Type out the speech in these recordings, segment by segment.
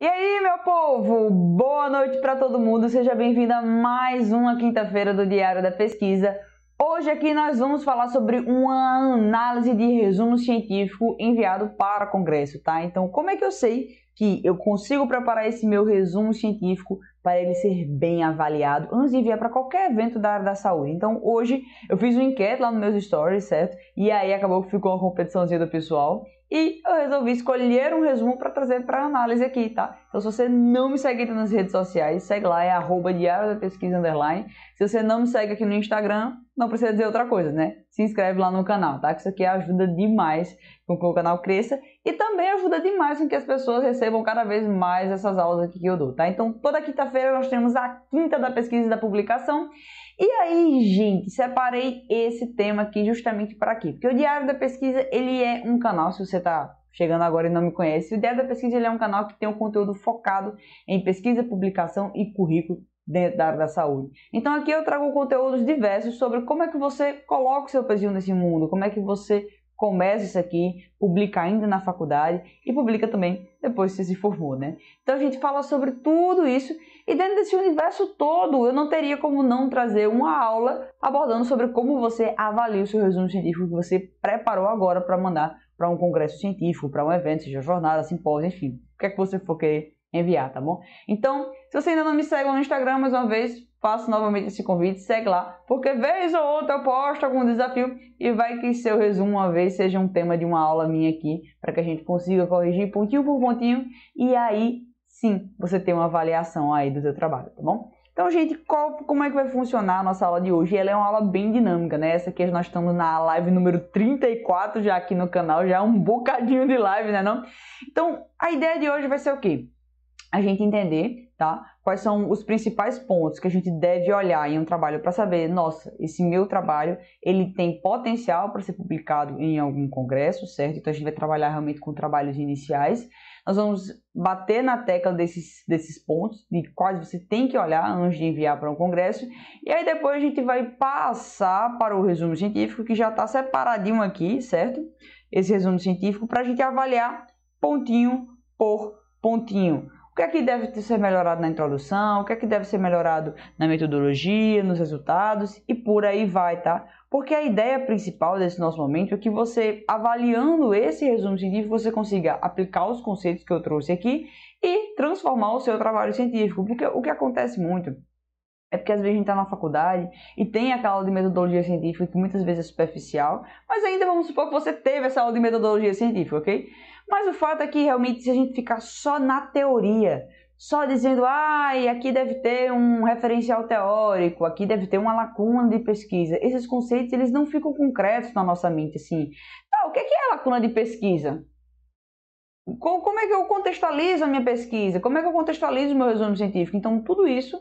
E aí, meu povo! Boa noite para todo mundo. Seja bem-vindo a mais uma quinta-feira do Diário da Pesquisa. Hoje aqui nós vamos falar sobre uma análise de resumo científico enviado para o Congresso, tá? Então, como é que eu sei que eu consigo preparar esse meu resumo científico para ele ser bem avaliado antes de enviar para qualquer evento da área da saúde? Então, hoje eu fiz uma enquete lá nos meus stories, certo? E aí acabou que ficou uma competiçãozinha do pessoal. E eu resolvi escolher um resumo para trazer para análise aqui, tá? Então, se você não me segue nas redes sociais, segue lá, é arroba diário da pesquisa underline. Se você não me segue aqui no Instagram, não precisa dizer outra coisa, né? Se inscreve lá no canal, tá? Que isso aqui ajuda demais com que o canal cresça e também ajuda demais com que as pessoas recebam cada vez mais essas aulas aqui que eu dou, tá? Então, toda quinta-feira nós temos a quinta da pesquisa e da publicação e aí, gente, separei esse tema aqui justamente para aqui, porque o Diário da Pesquisa, ele é um canal, se você está chegando agora e não me conhece, o Diário da Pesquisa ele é um canal que tem um conteúdo focado em pesquisa, publicação e currículo dentro da área da saúde. Então aqui eu trago conteúdos diversos sobre como é que você coloca o seu pezinho nesse mundo, como é que você começa isso aqui, publica ainda na faculdade e publica também depois se se formou, né? Então a gente fala sobre tudo isso e dentro desse universo todo eu não teria como não trazer uma aula abordando sobre como você avalia o seu resumo científico que você preparou agora para mandar para um congresso científico, para um evento, seja jornada, simpósio, enfim, o que é que você for querer enviar, tá bom? Então, se você ainda não me segue lá no Instagram, mais uma vez, faço novamente esse convite, segue lá, porque vez ou outra eu posto algum desafio e vai que seu resumo uma vez seja um tema de uma aula minha aqui, para que a gente consiga corrigir pontinho por pontinho e aí sim você tem uma avaliação aí do seu trabalho, tá bom? Então, gente, qual, como é que vai funcionar a nossa aula de hoje? Ela é uma aula bem dinâmica, né? Essa aqui nós estamos na live número 34 já aqui no canal, já é um bocadinho de live, né não? Então, a ideia de hoje vai ser o quê? A gente entender, tá? quais são os principais pontos que a gente deve olhar em um trabalho para saber, nossa, esse meu trabalho, ele tem potencial para ser publicado em algum congresso, certo? Então a gente vai trabalhar realmente com trabalhos iniciais. Nós vamos bater na tecla desses, desses pontos, de quais você tem que olhar antes de enviar para um congresso. E aí depois a gente vai passar para o resumo científico, que já está separadinho aqui, certo? Esse resumo científico para a gente avaliar pontinho por pontinho o que é que deve ser melhorado na introdução, o que é que deve ser melhorado na metodologia, nos resultados e por aí vai, tá? Porque a ideia principal desse nosso momento é que você, avaliando esse resumo científico, você consiga aplicar os conceitos que eu trouxe aqui e transformar o seu trabalho científico. Porque o que acontece muito é porque às vezes a gente está na faculdade e tem aquela aula de metodologia científica que muitas vezes é superficial, mas ainda vamos supor que você teve essa aula de metodologia científica, ok? Mas o fato é que realmente se a gente ficar só na teoria, só dizendo, ai, ah, aqui deve ter um referencial teórico, aqui deve ter uma lacuna de pesquisa. Esses conceitos, eles não ficam concretos na nossa mente, assim. Ah, o que é, é lacuna de pesquisa? Como é que eu contextualizo a minha pesquisa? Como é que eu contextualizo o meu resumo científico? Então, tudo isso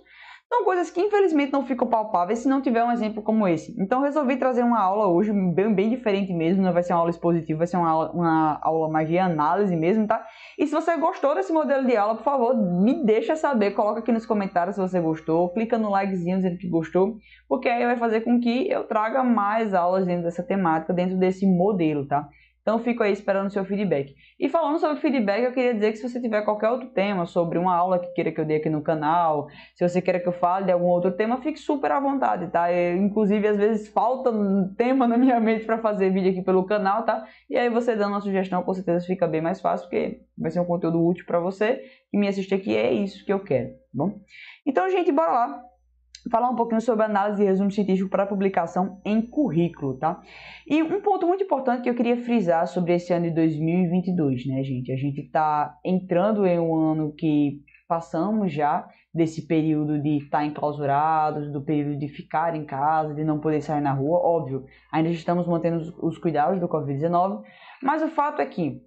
são coisas que infelizmente não ficam palpáveis se não tiver um exemplo como esse. Então resolvi trazer uma aula hoje, bem, bem diferente mesmo, não né? vai ser uma aula expositiva, vai ser uma aula, uma aula mais de análise mesmo, tá? E se você gostou desse modelo de aula, por favor, me deixa saber, coloca aqui nos comentários se você gostou, clica no likezinho dizendo que gostou, porque aí vai fazer com que eu traga mais aulas dentro dessa temática, dentro desse modelo, tá? Então fico aí esperando o seu feedback. E falando sobre feedback, eu queria dizer que se você tiver qualquer outro tema sobre uma aula que queira que eu dê aqui no canal, se você queira que eu fale de algum outro tema, fique super à vontade, tá? Eu, inclusive, às vezes falta um tema na minha mente para fazer vídeo aqui pelo canal, tá? E aí você dando uma sugestão, com certeza fica bem mais fácil, porque vai ser um conteúdo útil para você que me assistir aqui, é isso que eu quero, tá bom? Então, gente, bora lá falar um pouquinho sobre análise e resumo científico para publicação em currículo, tá? E um ponto muito importante que eu queria frisar sobre esse ano de 2022, né, gente? A gente está entrando em um ano que passamos já desse período de estar tá enclausurados, do período de ficar em casa, de não poder sair na rua, óbvio. Ainda estamos mantendo os cuidados do Covid-19, mas o fato é que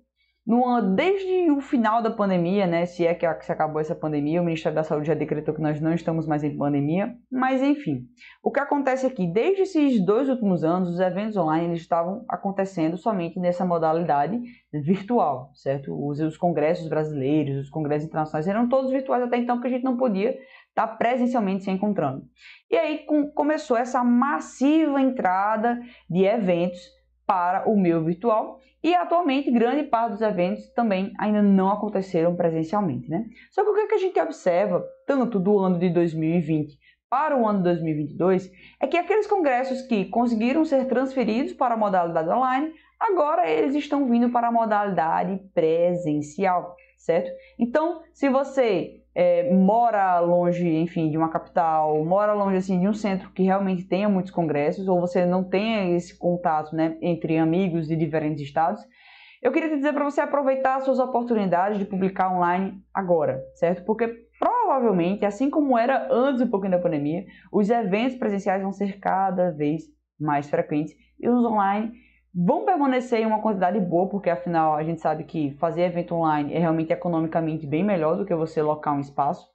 desde o final da pandemia, né, se é que se acabou essa pandemia, o Ministério da Saúde já decretou que nós não estamos mais em pandemia, mas enfim, o que acontece aqui, é desde esses dois últimos anos, os eventos online estavam acontecendo somente nessa modalidade virtual, certo? Os, os congressos brasileiros, os congressos internacionais eram todos virtuais até então, porque a gente não podia estar presencialmente se encontrando. E aí com, começou essa massiva entrada de eventos para o meio virtual e atualmente grande parte dos eventos também ainda não aconteceram presencialmente, né? Só que o que, é a gente observa tanto do ano de 2020 para o ano de 2022 é que aqueles congressos que conseguiram ser transferidos para a modalidade online, agora eles estão vindo para a modalidade presencial, certo? Então, se você é, mora longe, enfim, de uma capital, mora longe assim de um centro que realmente tenha muitos congressos, ou você não tenha esse contato, né, entre amigos de diferentes estados, eu queria te dizer para você aproveitar suas oportunidades de publicar online agora, certo? Porque provavelmente, assim como era antes um pouquinho da pandemia, os eventos presenciais vão ser cada vez mais frequentes e os online vão permanecer em uma quantidade boa, porque afinal a gente sabe que fazer evento online é realmente economicamente bem melhor do que você locar um espaço.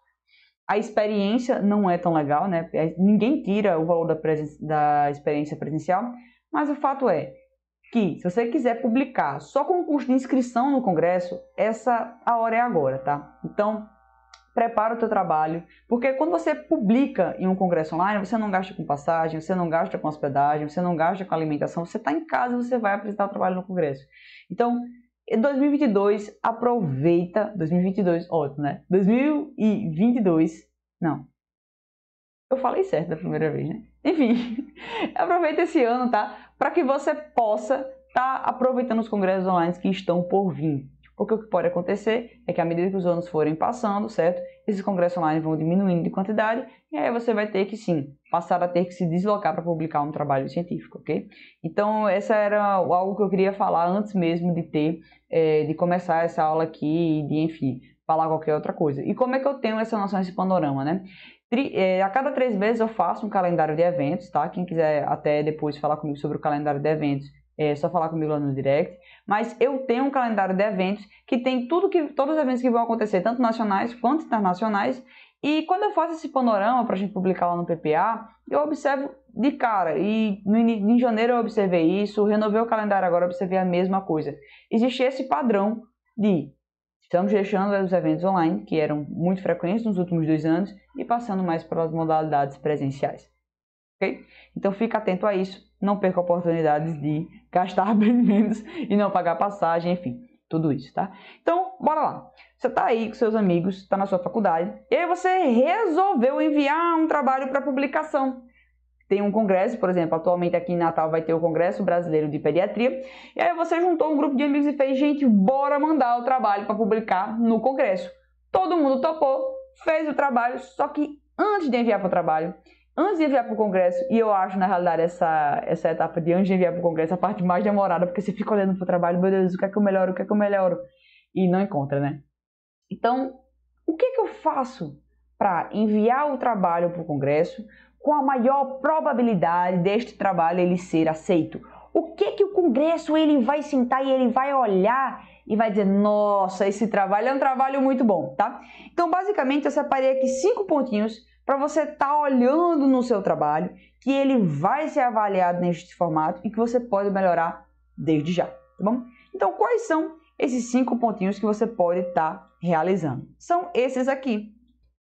A experiência não é tão legal, né? É, ninguém tira o valor da, presen da experiência presencial, mas o fato é que se você quiser publicar só com o custo de inscrição no congresso, essa a hora é agora, tá? Então, prepara o teu trabalho, porque quando você publica em um congresso online, você não gasta com passagem, você não gasta com hospedagem, você não gasta com alimentação, você está em casa, você vai apresentar o trabalho no congresso. Então, 2022, aproveita, 2022, ótimo, né? 2022, não. Eu falei certo da primeira vez, né? Enfim, aproveita esse ano, tá? Para que você possa estar tá aproveitando os congressos online que estão por vir. Porque o que pode acontecer é que à medida que os anos forem passando, certo? Esses congressos online vão diminuindo de quantidade e aí você vai ter que sim passar a ter que se deslocar para publicar um trabalho científico, ok? Então essa era algo que eu queria falar antes mesmo de ter, é, de começar essa aula aqui e de enfim falar qualquer outra coisa. E como é que eu tenho essa noção, esse panorama, né? Eh, a cada três meses eu faço um calendário de eventos, tá? Quem quiser até depois falar comigo sobre o calendário de eventos, é só falar comigo lá no direct. Mas eu tenho um calendário de eventos que tem tudo que todos os eventos que vão acontecer, tanto nacionais quanto internacionais. E quando eu faço esse panorama para a gente publicar lá no PPA, eu observo de cara. E no, em janeiro eu observei isso, renovei o calendário agora, observei a mesma coisa. Existe esse padrão de estamos deixando os eventos online, que eram muito frequentes nos últimos dois anos, e passando mais para as modalidades presenciais. Então fica atento a isso, não perca oportunidades de gastar bem menos e não pagar passagem, enfim, tudo isso, tá? Então, bora lá. Você tá aí com seus amigos, tá na sua faculdade, e aí você resolveu enviar um trabalho para publicação. Tem um congresso, por exemplo, atualmente aqui em Natal vai ter o Congresso Brasileiro de Pediatria, e aí você juntou um grupo de amigos e fez, gente, bora mandar o trabalho para publicar no congresso. Todo mundo topou, fez o trabalho, só que antes de enviar para o trabalho, antes de enviar para o Congresso, e eu acho, na realidade, essa, essa etapa de antes de enviar para o Congresso a parte mais demorada, porque você fica olhando para o trabalho, meu Deus, o que é que eu melhoro, o que é que eu melhoro, e não encontra, né? Então, o que é que eu faço para enviar o trabalho para o Congresso com a maior probabilidade deste trabalho ele ser aceito? O que é que o Congresso ele vai sentar e ele vai olhar e vai dizer: nossa, esse trabalho é um trabalho muito bom, tá? Então, basicamente, eu separei aqui cinco pontinhos para você estar tá olhando no seu trabalho, que ele vai ser avaliado neste formato e que você pode melhorar desde já, tá bom? Então, quais são esses cinco pontinhos que você pode estar tá realizando? São esses aqui,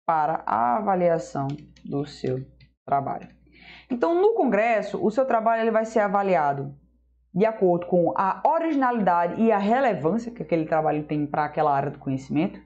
para a avaliação do seu trabalho. Então, no congresso, o seu trabalho ele vai ser avaliado de acordo com a originalidade e a relevância que aquele trabalho tem para aquela área do conhecimento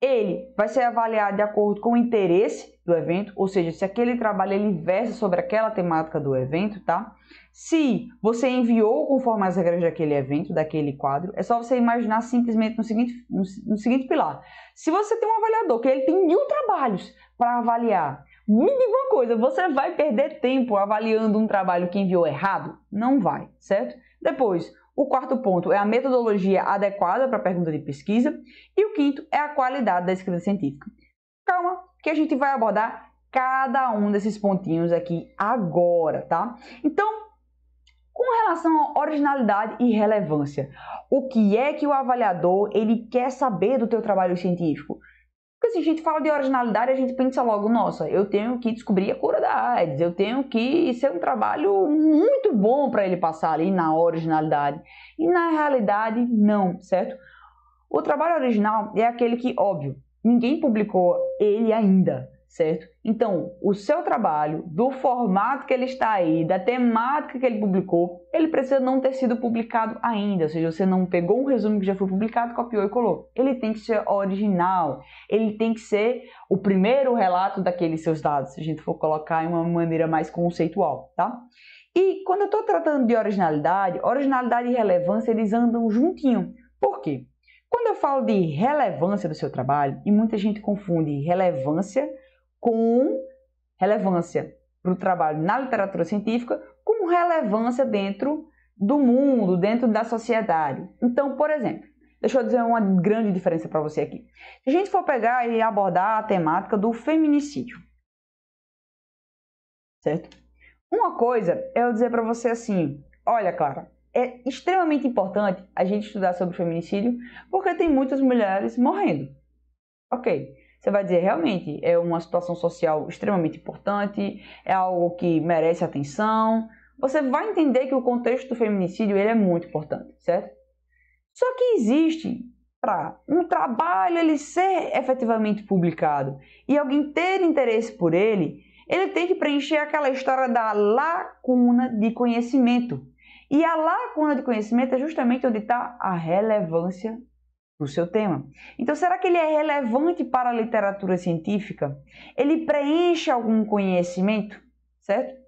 ele vai ser avaliado de acordo com o interesse do evento, ou seja, se aquele trabalho ele versa sobre aquela temática do evento, tá? Se você enviou conforme as regras daquele evento, daquele quadro, é só você imaginar simplesmente no seguinte, no, no seguinte pilar. Se você tem um avaliador que ele tem mil trabalhos para avaliar, me diga uma coisa, você vai perder tempo avaliando um trabalho que enviou errado? Não vai, certo? Depois, o quarto ponto é a metodologia adequada para a pergunta de pesquisa. E o quinto é a qualidade da escrita científica. Calma, que a gente vai abordar cada um desses pontinhos aqui agora, tá? Então, com relação à originalidade e relevância, o que é que o avaliador ele quer saber do teu trabalho científico? Porque se a gente fala de originalidade, a gente pensa logo, nossa, eu tenho que descobrir a cura da AIDS, eu tenho que ser é um trabalho muito bom para ele passar ali na originalidade. E na realidade, não, certo? O trabalho original é aquele que, óbvio, ninguém publicou ele ainda, certo? Então, o seu trabalho, do formato que ele está aí, da temática que ele publicou, ele precisa não ter sido publicado ainda, ou seja, você não pegou um resumo que já foi publicado, copiou e colou. Ele tem que ser original, ele tem que ser o primeiro relato daqueles seus dados, se a gente for colocar em uma maneira mais conceitual, tá? E quando eu estou tratando de originalidade, originalidade e relevância eles andam juntinho. Por quê? Quando eu falo de relevância do seu trabalho, e muita gente confunde relevância com relevância para o trabalho na literatura científica, com relevância dentro do mundo, dentro da sociedade. Então, por exemplo, deixa eu dizer uma grande diferença para você aqui. Se a gente for pegar e abordar a temática do feminicídio, certo? Uma coisa é eu dizer para você assim: olha, Clara, é extremamente importante a gente estudar sobre feminicídio porque tem muitas mulheres morrendo. Ok você vai dizer realmente é uma situação social extremamente importante, é algo que merece atenção. Você vai entender que o contexto do feminicídio ele é muito importante, certo? Só que existe para um trabalho ele ser efetivamente publicado e alguém ter interesse por ele, ele tem que preencher aquela história da lacuna de conhecimento. E a lacuna de conhecimento é justamente onde está a relevância para o seu tema. Então, será que ele é relevante para a literatura científica? Ele preenche algum conhecimento, certo?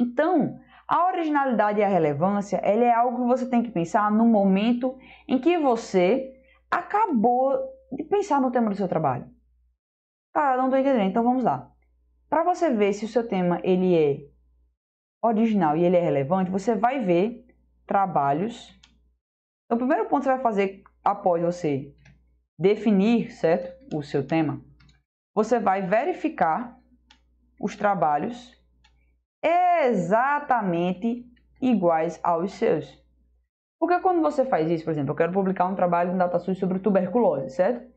Então, a originalidade e a relevância, ela é algo que você tem que pensar no momento em que você acabou de pensar no tema do seu trabalho. Cara, tá, não estou entendendo, então vamos lá. Para você ver se o seu tema ele é original e ele é relevante, você vai ver trabalhos. Então, o primeiro ponto que você vai fazer após você definir, certo, o seu tema, você vai verificar os trabalhos exatamente iguais aos seus. Porque quando você faz isso, por exemplo, eu quero publicar um trabalho no DataSUS sobre tuberculose, certo?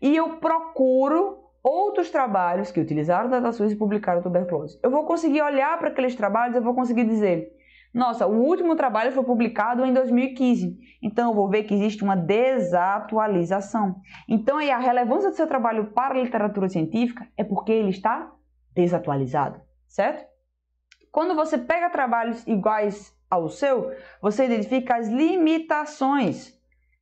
E eu procuro outros trabalhos que utilizaram o DataSUS e publicaram tuberculose. Eu vou conseguir olhar para aqueles trabalhos, eu vou conseguir dizer, nossa, o último trabalho foi publicado em 2015, então eu vou ver que existe uma desatualização. Então aí a relevância do seu trabalho para a literatura científica é porque ele está desatualizado, certo? Quando você pega trabalhos iguais ao seu, você identifica as limitações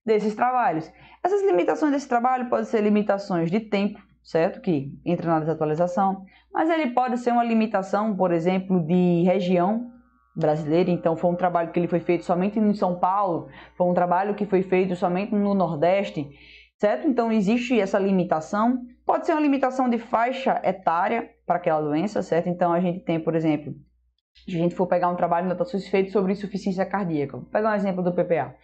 desses trabalhos. Essas limitações desse trabalho podem ser limitações de tempo, certo? Que entra na desatualização, mas ele pode ser uma limitação, por exemplo, de região, brasileira, então foi um trabalho que ele foi feito somente em São Paulo, foi um trabalho que foi feito somente no Nordeste, certo? Então existe essa limitação, pode ser uma limitação de faixa etária para aquela doença, certo? Então a gente tem, por exemplo, se a gente for pegar um trabalho de notações feito sobre insuficiência cardíaca, vou pegar um exemplo do PPA.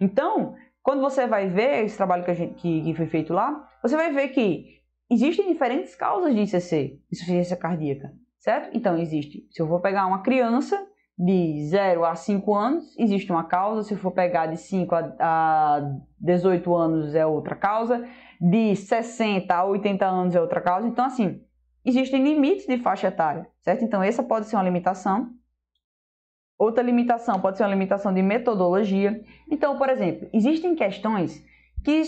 Então, quando você vai ver esse trabalho que, gente, que, que foi feito lá, você vai ver que existem diferentes causas de ICC, insuficiência cardíaca, certo? Então existe, se eu vou pegar uma criança de 0 a 5 anos, existe uma causa. Se for pegar de 5 a, 18 anos, é outra causa. De 60 a 80 anos é outra causa. Então, assim, existem limites de faixa etária, certo? Então, essa pode ser uma limitação. Outra limitação pode ser uma limitação de metodologia. Então, por exemplo, existem questões que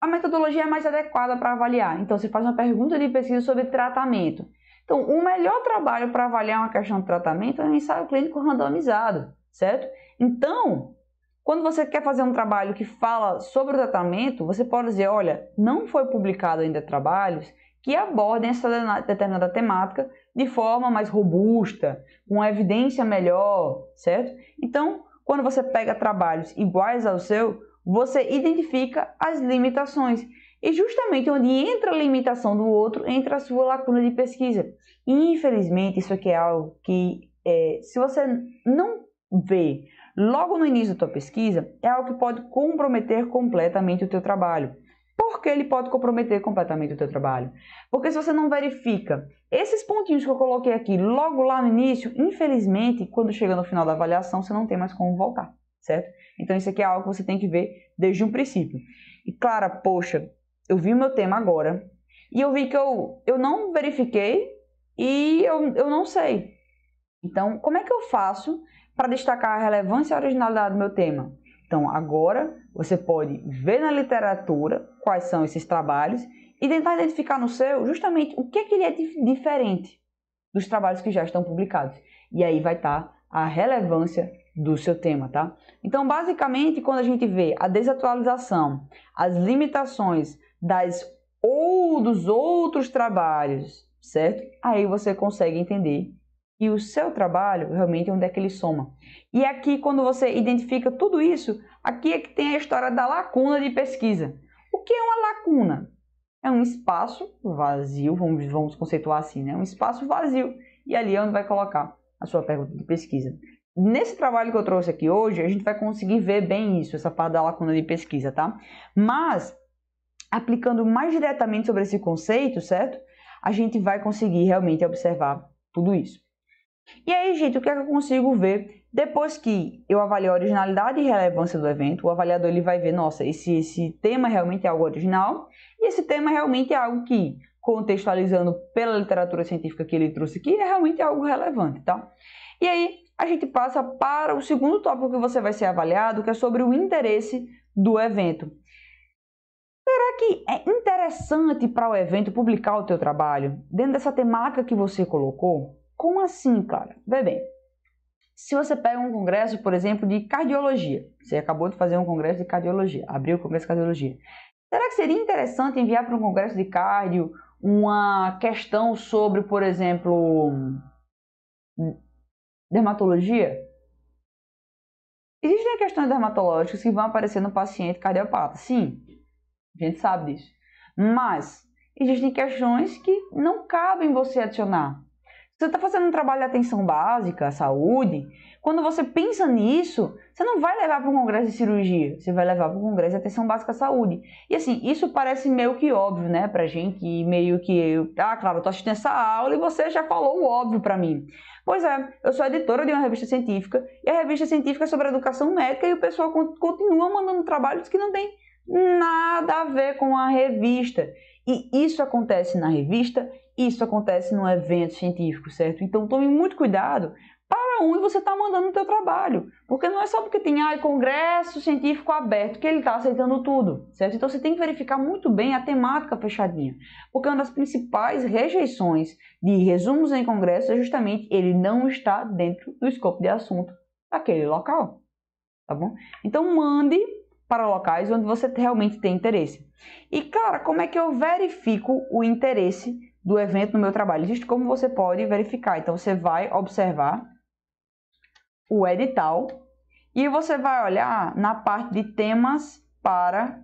a metodologia é mais adequada para avaliar. Então, você faz uma pergunta de pesquisa sobre tratamento. Então, o melhor trabalho para avaliar uma questão de tratamento é um ensaio clínico randomizado, certo? Então, quando você quer fazer um trabalho que fala sobre o tratamento, você pode dizer, olha, não foi publicado ainda trabalhos que abordem essa determinada temática de forma mais robusta, com evidência melhor, certo? Então, quando você pega trabalhos iguais ao seu, você identifica as limitações e justamente onde entra a limitação do outro, entra a sua lacuna de pesquisa. E, infelizmente, isso aqui é algo que, é, se você não vê logo no início da sua pesquisa, é algo que pode comprometer completamente o teu trabalho. Por que ele pode comprometer completamente o teu trabalho? Porque se você não verifica esses pontinhos que eu coloquei aqui logo lá no início, infelizmente, quando chega no final da avaliação, você não tem mais como voltar, certo? Então isso aqui é algo que você tem que ver desde um princípio. E Clara, poxa, eu vi o meu tema agora e eu vi que eu, eu não verifiquei e eu, eu não sei. Então, como é que eu faço para destacar a relevância e a originalidade do meu tema? Então, agora você pode ver na literatura quais são esses trabalhos e tentar identificar no seu justamente o que, é que ele é diferente dos trabalhos que já estão publicados. E aí vai estar tá a relevância do seu tema, tá? Então, basicamente, quando a gente vê a desatualização, as limitações, das ou dos outros trabalhos, certo? Aí você consegue entender que o seu trabalho realmente é onde é que ele soma. E aqui, quando você identifica tudo isso, aqui é que tem a história da lacuna de pesquisa. O que é uma lacuna? É um espaço vazio, vamos, vamos conceituar assim, né? Um espaço vazio. E ali é onde vai colocar a sua pergunta de pesquisa. Nesse trabalho que eu trouxe aqui hoje, a gente vai conseguir ver bem isso, essa parte da lacuna de pesquisa, tá? Mas aplicando mais diretamente sobre esse conceito, certo? A gente vai conseguir realmente observar tudo isso. E aí, gente, o que, é que eu consigo ver depois que eu avalio a originalidade e relevância do evento? O avaliador ele vai ver, nossa, esse, esse tema realmente é algo original e esse tema realmente é algo que, contextualizando pela literatura científica que ele trouxe aqui, é realmente algo relevante, tá? E aí, a gente passa para o segundo tópico que você vai ser avaliado, que é sobre o interesse do evento que é interessante para o evento publicar o teu trabalho dentro dessa temática que você colocou? Como assim, cara? Vê bem. Se você pega um congresso, por exemplo, de cardiologia, você acabou de fazer um congresso de cardiologia, abriu o congresso de cardiologia. Será que seria interessante enviar para um congresso de cardio uma questão sobre, por exemplo, dermatologia? Existem questões dermatológicas que vão aparecer no paciente cardiopata, sim. A gente sabe disso. Mas existem questões que não cabem você adicionar. Você está fazendo um trabalho de atenção básica, saúde. Quando você pensa nisso, você não vai levar para um congresso de cirurgia, você vai levar para um congresso de atenção básica à saúde. E assim, isso parece meio que óbvio, né, para gente, que meio que, ah, claro, eu estou assistindo essa aula e você já falou o óbvio para mim. Pois é, eu sou editora de uma revista científica e a revista científica é sobre educação médica e o pessoal continua mandando trabalhos que não tem nada a ver com a revista. E isso acontece na revista, isso acontece num evento científico, certo? Então tome muito cuidado para onde você está mandando o seu trabalho. Porque não é só porque tem ah, congresso científico aberto que ele está aceitando tudo, certo? Então você tem que verificar muito bem a temática fechadinha. Porque uma das principais rejeições de resumos em congresso é justamente ele não estar dentro do escopo de assunto daquele local, tá bom? Então mande para locais onde você realmente tem interesse. E cara, como é que eu verifico o interesse do evento no meu trabalho? Existe como você pode verificar. Então você vai observar o edital e você vai olhar na parte de temas para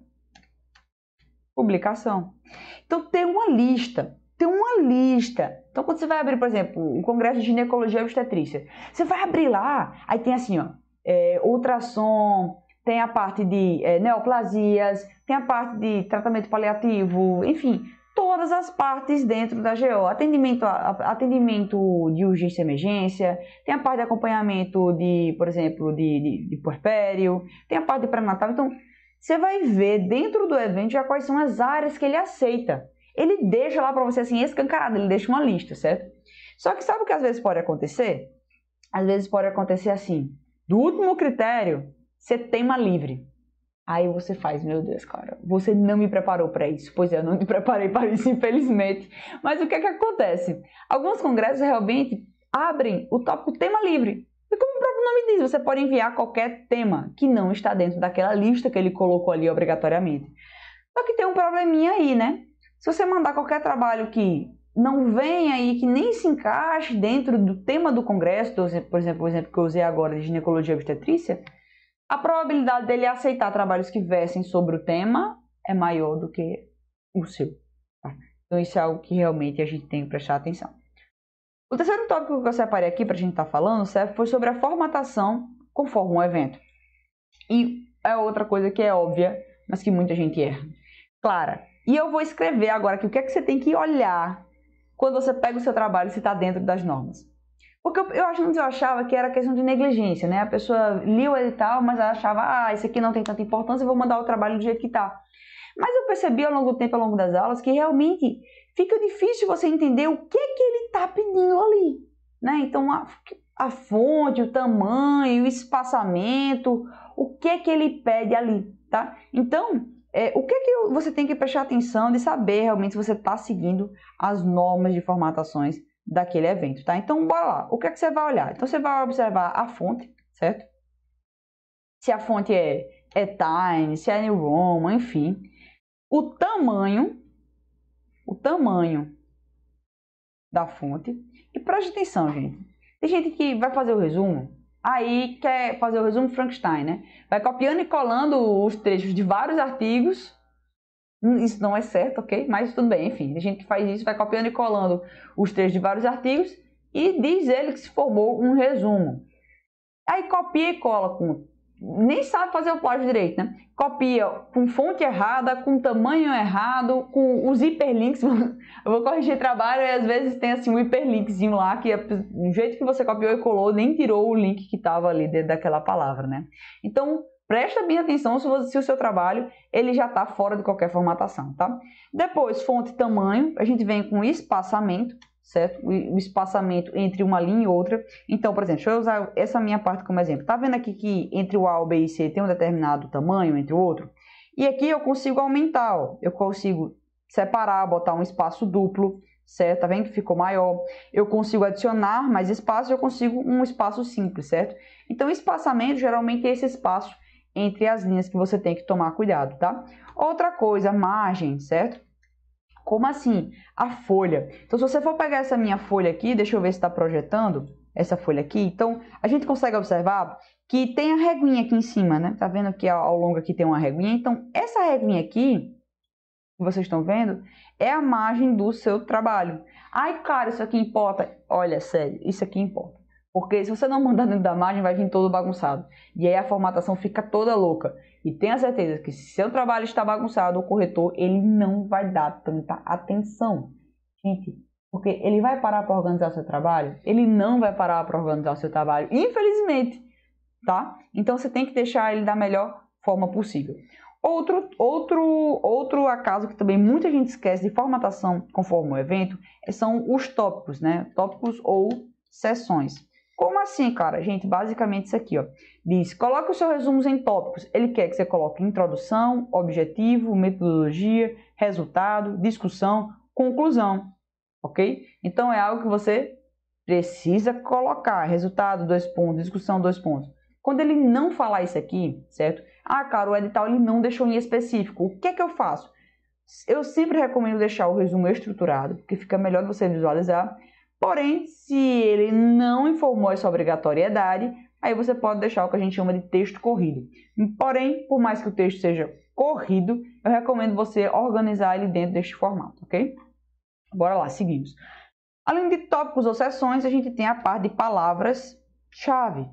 publicação. Então tem uma lista, tem uma lista. Então quando você vai abrir, por exemplo, o Congresso de Ginecologia e Obstetrícia, você vai abrir lá, aí tem assim, ó, é, ultrassom, tem a parte de é, neoplasias, tem a parte de tratamento paliativo, enfim, todas as partes dentro da GO. Atendimento, atendimento de urgência e emergência, tem a parte de acompanhamento de, por exemplo, de, de, de puerpério, tem a parte de pré-natal. Então, você vai ver dentro do evento já quais são as áreas que ele aceita. Ele deixa lá para você assim, escancarado, ele deixa uma lista, certo? Só que sabe o que às vezes pode acontecer? Às vezes pode acontecer assim, do último critério, você tema livre. Aí você faz, meu Deus, cara, você não me preparou para isso. Pois é, eu não me preparei para isso, infelizmente. Mas o que é que acontece? Alguns congressos realmente abrem o tópico tema livre. E como o próprio nome diz, você pode enviar qualquer tema que não está dentro daquela lista que ele colocou ali obrigatoriamente. Só que tem um probleminha aí, né? Se você mandar qualquer trabalho que não vem aí, que nem se encaixe dentro do tema do congresso, por exemplo, por exemplo que eu usei agora de ginecologia e obstetrícia, a probabilidade dele aceitar trabalhos que versem sobre o tema é maior do que o seu. Tá? Então, isso é algo que realmente a gente tem que prestar atenção. O terceiro tópico que eu separei aqui para a gente estar tá falando certo, foi sobre a formatação conforme um evento. E é outra coisa que é óbvia, mas que muita gente erra. Clara, e eu vou escrever agora aqui o que é que você tem que olhar quando você pega o seu trabalho se está dentro das normas. Porque eu, eu eu achava que era questão de negligência, né? A pessoa liu ele e tal, mas ela achava, ah, isso aqui não tem tanta importância, eu vou mandar o trabalho do jeito que tá. Mas eu percebi ao longo do tempo, ao longo das aulas, que realmente fica difícil você entender o que é que ele está pedindo ali, né? Então, a, a, fonte, o tamanho, o espaçamento, o que é que ele pede ali, tá? Então, é, o que é que você tem que prestar atenção de saber realmente se você está seguindo as normas de formatações daquele evento, tá? Então, bora lá. O que é que você vai olhar? Então, você vai observar a fonte, certo? Se a fonte é, é Time, se é New Roman, enfim. O tamanho, o tamanho da fonte. E preste atenção, gente. Tem gente que vai fazer o resumo, aí quer fazer o resumo Frankenstein, né? Vai copiando e colando os trechos de vários artigos Hum, isso não é certo, ok? Mas tudo bem, enfim, a gente faz isso, vai copiando e colando os trechos de vários artigos e diz ele que se formou um resumo. Aí copia e cola com. Nem sabe fazer o plágio direito, né? Copia com fonte errada, com tamanho errado, com os hiperlinks. Eu vou corrigir trabalho e às vezes tem assim um hiperlinkzinho lá que é do jeito que você copiou e colou, nem tirou o link que estava ali dentro daquela palavra, né? Então, Presta bem atenção se, você, se o seu trabalho ele já está fora de qualquer formatação, tá? Depois, fonte tamanho, a gente vem com espaçamento, certo? O espaçamento entre uma linha e outra. Então, por exemplo, deixa eu usar essa minha parte como exemplo. Tá vendo aqui que entre o A, o B e o C tem um determinado tamanho entre o outro? E aqui eu consigo aumentar, ó. eu consigo separar, botar um espaço duplo, certo? Tá vendo que ficou maior? Eu consigo adicionar mais espaço, eu consigo um espaço simples, certo? Então, espaçamento geralmente é esse espaço entre as linhas que você tem que tomar cuidado, tá? Outra coisa, margem, certo? Como assim? A folha. Então, se você for pegar essa minha folha aqui, deixa eu ver se está projetando essa folha aqui. Então, a gente consegue observar que tem a reguinha aqui em cima, né? Tá vendo que ao longo aqui tem uma reguinha? Então, essa reguinha aqui, que vocês estão vendo, é a margem do seu trabalho. Ai, cara, isso aqui importa. Olha, sério, isso aqui importa. Porque se você não mandar dentro da margem, vai vir todo bagunçado. E aí a formatação fica toda louca. E tenha certeza que se seu trabalho está bagunçado, o corretor ele não vai dar tanta atenção. Gente, porque ele vai parar para organizar seu trabalho? Ele não vai parar para organizar seu trabalho, infelizmente, tá? Então você tem que deixar ele da melhor forma possível. Outro, outro, outro acaso que também muita gente esquece de formatação conforme o evento são os tópicos, né? Tópicos ou sessões. Como assim, cara? Gente, basicamente isso aqui, ó. Diz, coloque os seus resumos em tópicos. Ele quer que você coloque introdução, objetivo, metodologia, resultado, discussão, conclusão, ok? Então é algo que você precisa colocar. Resultado, dois pontos, discussão, dois pontos. Quando ele não falar isso aqui, certo? Ah, cara, o edital ele não deixou em específico. O que é que eu faço? Eu sempre recomendo deixar o resumo estruturado, porque fica melhor de você visualizar. Porém, se ele não informou essa obrigatoriedade, aí você pode deixar o que a gente chama de texto corrido. Porém, por mais que o texto seja corrido, eu recomendo você organizar ele dentro deste formato, ok? Bora lá, seguimos. Além de tópicos ou sessões, a gente tem a parte de palavras-chave.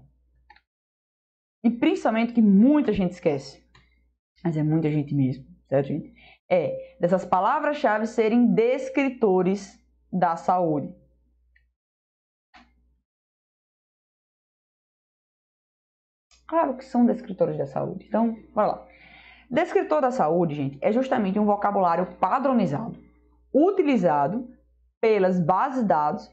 E principalmente que muita gente esquece, mas é muita gente mesmo, certo, gente? É dessas palavras-chave serem descritores da saúde. Claro que são descritores da saúde. Então, bora lá. Descritor da saúde, gente, é justamente um vocabulário padronizado, utilizado pelas bases de dados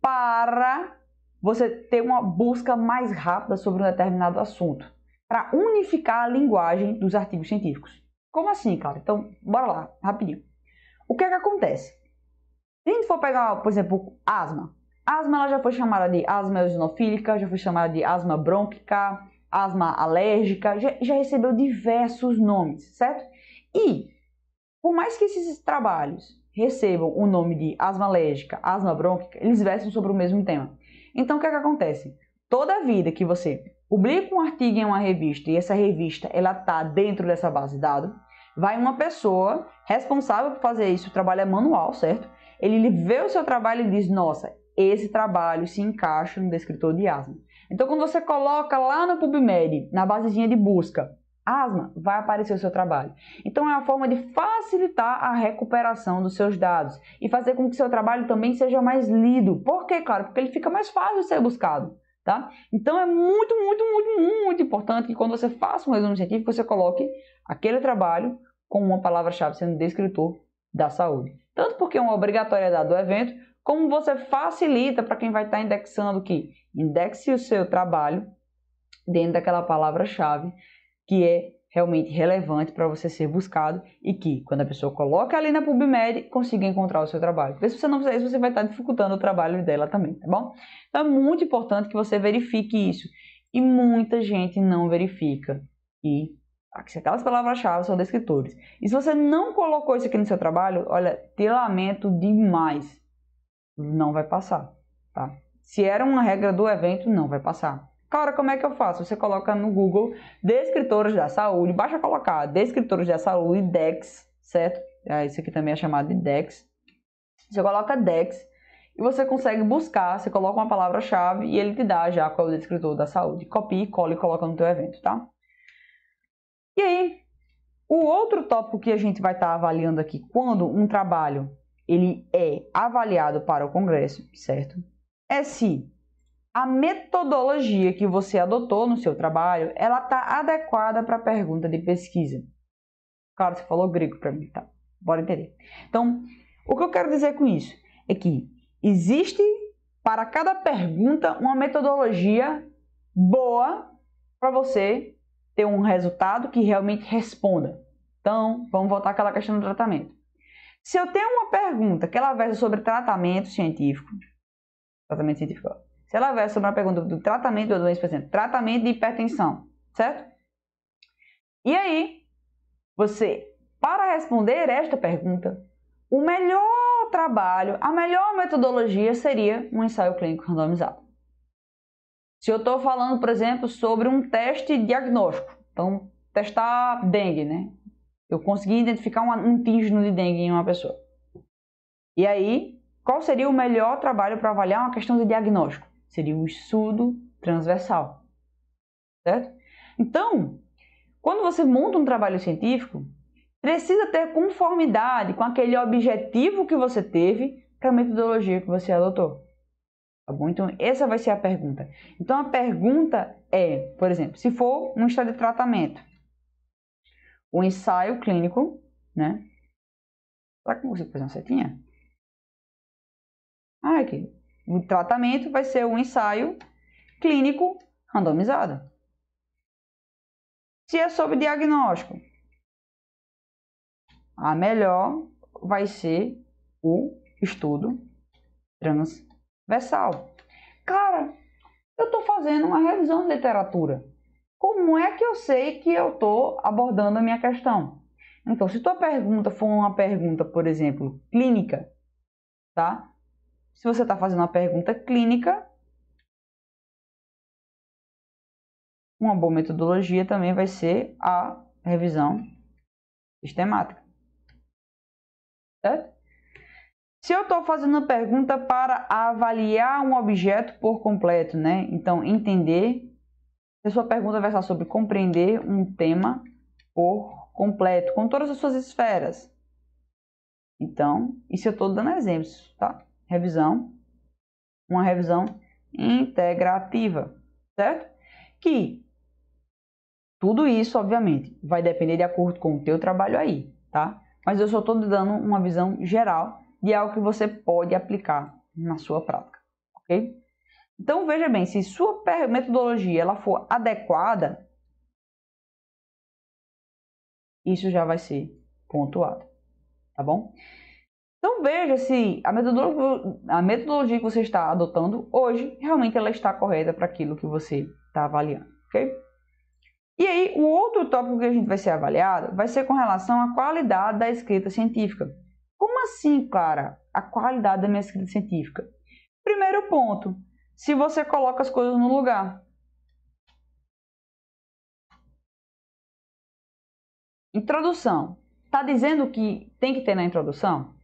para você ter uma busca mais rápida sobre um determinado assunto, para unificar a linguagem dos artigos científicos. Como assim, cara? Então, bora lá, rapidinho. O que é que acontece? Se a gente for pegar, por exemplo, asma. Asma ela já foi chamada de asma eosinofílica, já foi chamada de asma brônquica, asma alérgica, já, já recebeu diversos nomes, certo? E por mais que esses trabalhos recebam o nome de asma alérgica, asma brônquica, eles versam sobre o mesmo tema. Então o que, é que acontece? Toda vida que você publica um artigo em uma revista e essa revista ela tá dentro dessa base de dados, vai uma pessoa responsável por fazer isso, o trabalho é manual, certo? Ele vê o seu trabalho e diz: "Nossa, esse trabalho se encaixa no descritor de asma". Então, quando você coloca lá no PubMed, na basezinha de busca, asma, vai aparecer o seu trabalho. Então, é uma forma de facilitar a recuperação dos seus dados e fazer com que seu trabalho também seja mais lido. Por quê, claro? Porque ele fica mais fácil de ser buscado. Tá? Então é muito, muito, muito, muito importante que quando você faça um resumo científico, você coloque aquele trabalho com uma palavra-chave sendo descritor da saúde. Tanto porque é uma obrigatoriedade do evento, como você facilita para quem vai estar tá indexando que indexe o seu trabalho dentro daquela palavra-chave que é realmente relevante para você ser buscado e que, quando a pessoa coloca ali na PubMed, consiga encontrar o seu trabalho. Porque se você não fizer isso, você vai estar tá dificultando o trabalho dela também, tá bom? Então é muito importante que você verifique isso. E muita gente não verifica. E aquelas palavras-chave são descritores. E se você não colocou isso aqui no seu trabalho, olha, te lamento demais não vai passar, tá? Se era uma regra do evento, não vai passar. Cara, como é que eu faço? Você coloca no Google Descritores da Saúde, basta colocar Descritores da Saúde DEX, certo? Ah, isso aqui também é chamado de DEX. Você coloca DEX e você consegue buscar, você coloca uma palavra-chave e ele te dá já qual é o descritor da saúde. Copia cola e coloca no teu evento, tá? E aí, o outro tópico que a gente vai estar tá avaliando aqui, quando um trabalho ele é avaliado para o Congresso, certo? É se a metodologia que você adotou no seu trabalho, ela está adequada para a pergunta de pesquisa. Claro, você falou grego para mim, tá? Bora entender. Então, o que eu quero dizer com isso é que existe para cada pergunta uma metodologia boa para você ter um resultado que realmente responda. Então, vamos voltar àquela questão do tratamento. Se eu tenho uma pergunta que ela versa sobre tratamento científico, tratamento científico, se ela versa sobre uma pergunta do tratamento da doença, por exemplo, tratamento de hipertensão, certo? E aí, você, para responder esta pergunta, o melhor trabalho, a melhor metodologia seria um ensaio clínico randomizado. Se eu estou falando, por exemplo, sobre um teste diagnóstico, então testar dengue, né? Eu consegui identificar um, antígeno de dengue em uma pessoa. E aí, qual seria o melhor trabalho para avaliar uma questão de diagnóstico? Seria um estudo transversal. Certo? Então, quando você monta um trabalho científico, precisa ter conformidade com aquele objetivo que você teve para a metodologia que você adotou. Tá bom? Então, essa vai ser a pergunta. Então, a pergunta é, por exemplo, se for um estado de tratamento, um ensaio clínico, né? Será que eu consigo fazer uma setinha? Ah, aqui. É o tratamento vai ser um ensaio clínico randomizado. Se é sobre diagnóstico, a melhor vai ser o estudo transversal. Cara, eu estou fazendo uma revisão de literatura como é que eu sei que eu estou abordando a minha questão? Então, se tua pergunta for uma pergunta, por exemplo, clínica, tá? Se você está fazendo uma pergunta clínica, uma boa metodologia também vai ser a revisão sistemática. Certo? Se eu estou fazendo uma pergunta para avaliar um objeto por completo, né? Então, entender e a sua pergunta versar sobre compreender um tema por completo, com todas as suas esferas. Então, isso eu estou dando exemplos, tá? Revisão, uma revisão integrativa, certo? Que tudo isso, obviamente, vai depender de acordo com o teu trabalho aí, tá? Mas eu só estou dando uma visão geral de algo que você pode aplicar na sua prática, ok? Então veja bem, se sua metodologia ela for adequada, isso já vai ser pontuado, tá bom? Então veja se a metodologia, a metodologia que você está adotando hoje realmente ela está correta para aquilo que você está avaliando, ok? E aí o outro tópico que a gente vai ser avaliado vai ser com relação à qualidade da escrita científica. Como assim, Clara? A qualidade da minha escrita científica? Primeiro ponto, se você coloca as coisas no lugar. Introdução. Está dizendo que tem que ter na introdução?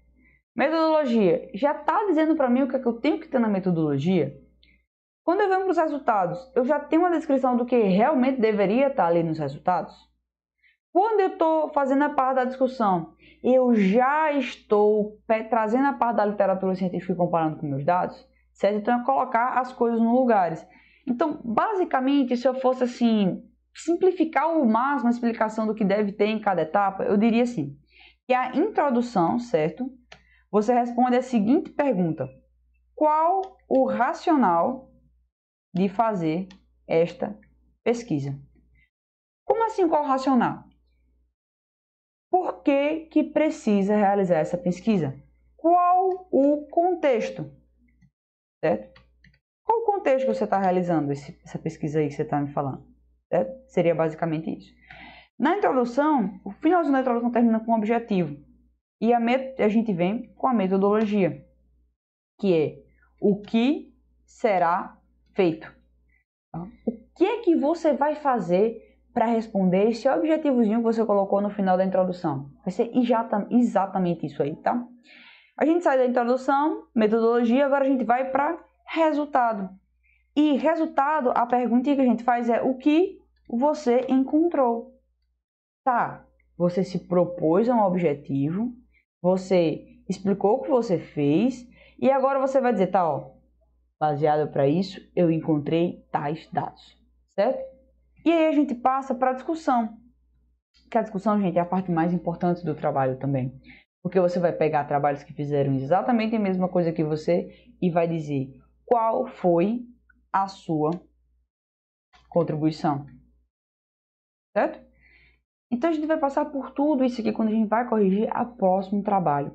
Metodologia. Já está dizendo para mim o que, é que eu tenho que ter na metodologia? Quando eu venho para os resultados, eu já tenho uma descrição do que realmente deveria estar tá ali nos resultados? Quando eu estou fazendo a parte da discussão, eu já estou trazendo a parte da literatura científica e comparando com meus dados? certo? Então é colocar as coisas nos lugares. Então, basicamente, se eu fosse assim, simplificar o máximo a explicação do que deve ter em cada etapa, eu diria assim: que a introdução, certo? Você responde a seguinte pergunta: qual o racional de fazer esta pesquisa? Como assim qual o racional? Por que, que precisa realizar essa pesquisa? Qual o contexto? certo? Qual o contexto que você está realizando esse, essa pesquisa aí que você está me falando? Certo? Seria basicamente isso. Na introdução, o finalzinho da introdução termina com um objetivo. E a, a gente vem com a metodologia, que é o que será feito. Tá? O que é que você vai fazer para responder esse objetivozinho que você colocou no final da introdução? Vai ser exatamente isso aí, tá? A gente sai da introdução, metodologia, agora a gente vai para resultado. E resultado, a pergunta que a gente faz é o que você encontrou. Tá, você se propôs a um objetivo, você explicou o que você fez, e agora você vai dizer, tá, ó, baseado para isso, eu encontrei tais dados, certo? E aí a gente passa para a discussão. Que a discussão, gente, é a parte mais importante do trabalho também. Porque você vai pegar trabalhos que fizeram exatamente a mesma coisa que você e vai dizer qual foi a sua contribuição. Certo? Então a gente vai passar por tudo isso aqui quando a gente vai corrigir o próximo trabalho,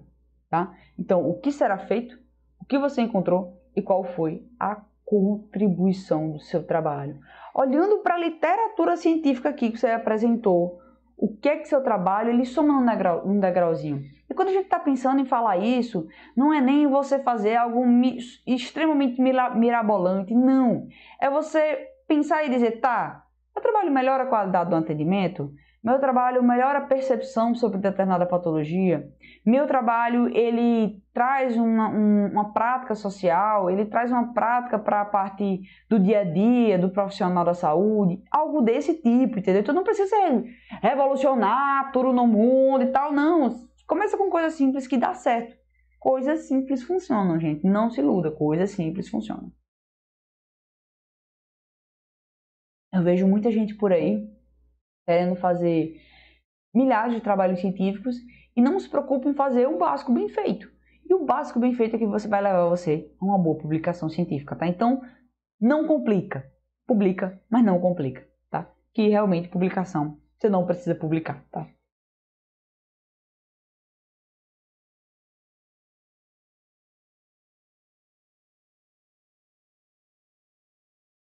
tá? Então, o que será feito? O que você encontrou e qual foi a contribuição do seu trabalho? Olhando para a literatura científica aqui que você apresentou, o que é que seu trabalho ele soma um degrau, degrauzinho? E quando a gente está pensando em falar isso, não é nem você fazer algo mi extremamente mirabolante, não. É você pensar e dizer, tá, meu trabalho melhora a qualidade do atendimento, meu trabalho melhora a percepção sobre determinada patologia, meu trabalho ele traz uma, um, uma prática social, ele traz uma prática para a parte do dia a dia, do profissional da saúde, algo desse tipo, entendeu? Então não precisa revolucionar tudo no mundo e tal, não Começa com coisa simples que dá certo. Coisas simples funcionam, gente. Não se iluda, coisas simples funcionam. Eu vejo muita gente por aí querendo fazer milhares de trabalhos científicos e não se preocupem em fazer o básico bem feito. E o básico bem feito é que você vai levar você a uma boa publicação científica, tá? Então, não complica. Publica, mas não complica, tá? Que realmente publicação você não precisa publicar, tá?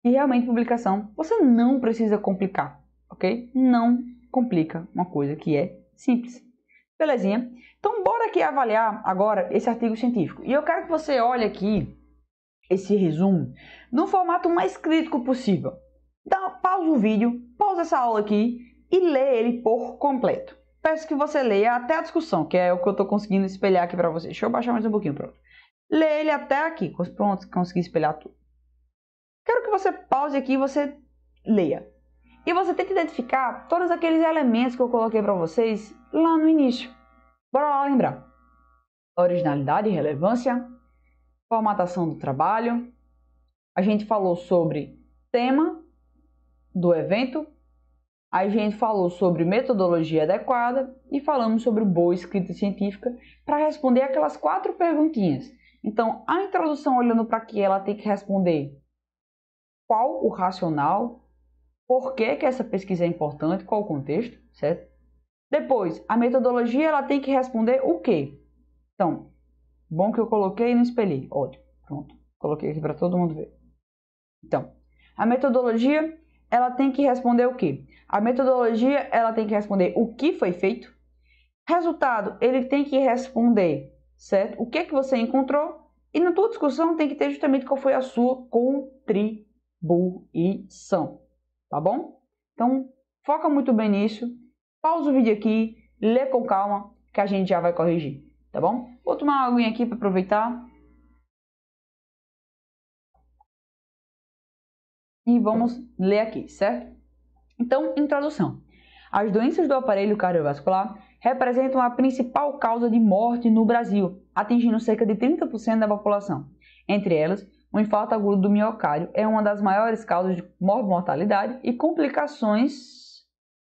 E realmente, publicação, você não precisa complicar, ok? Não complica uma coisa que é simples. Belezinha? Então, bora aqui avaliar agora esse artigo científico. E eu quero que você olhe aqui esse resumo no formato mais crítico possível. Então, pausa o vídeo, pausa essa aula aqui e lê ele por completo. Peço que você leia até a discussão, que é o que eu estou conseguindo espelhar aqui para você. Deixa eu baixar mais um pouquinho, pronto. Lê ele até aqui, pronto, consegui espelhar tudo. Quero que você pause aqui e você leia. E você tenta identificar todos aqueles elementos que eu coloquei para vocês lá no início. Bora lá lembrar. Originalidade e relevância, formatação do trabalho. A gente falou sobre tema do evento, a gente falou sobre metodologia adequada e falamos sobre boa escrita científica para responder aquelas quatro perguntinhas. Então, a introdução olhando para que ela tem que responder qual o racional, por que, que essa pesquisa é importante, qual o contexto, certo? Depois, a metodologia ela tem que responder o quê? Então, bom que eu coloquei e não espelhei. Ótimo, pronto. Coloquei aqui para todo mundo ver. Então, a metodologia ela tem que responder o quê? A metodologia ela tem que responder o que foi feito. Resultado, ele tem que responder, certo? O que que você encontrou? E na tua discussão tem que ter justamente qual foi a sua contribuição são, tá bom? Então, foca muito bem nisso, pausa o vídeo aqui, lê com calma, que a gente já vai corrigir, tá bom? Vou tomar uma aguinha aqui para aproveitar. E vamos ler aqui, certo? Então, introdução. As doenças do aparelho cardiovascular representam a principal causa de morte no Brasil, atingindo cerca de 30% da população. Entre elas, o infarto agudo do miocárdio é uma das maiores causas de mortalidade e complicações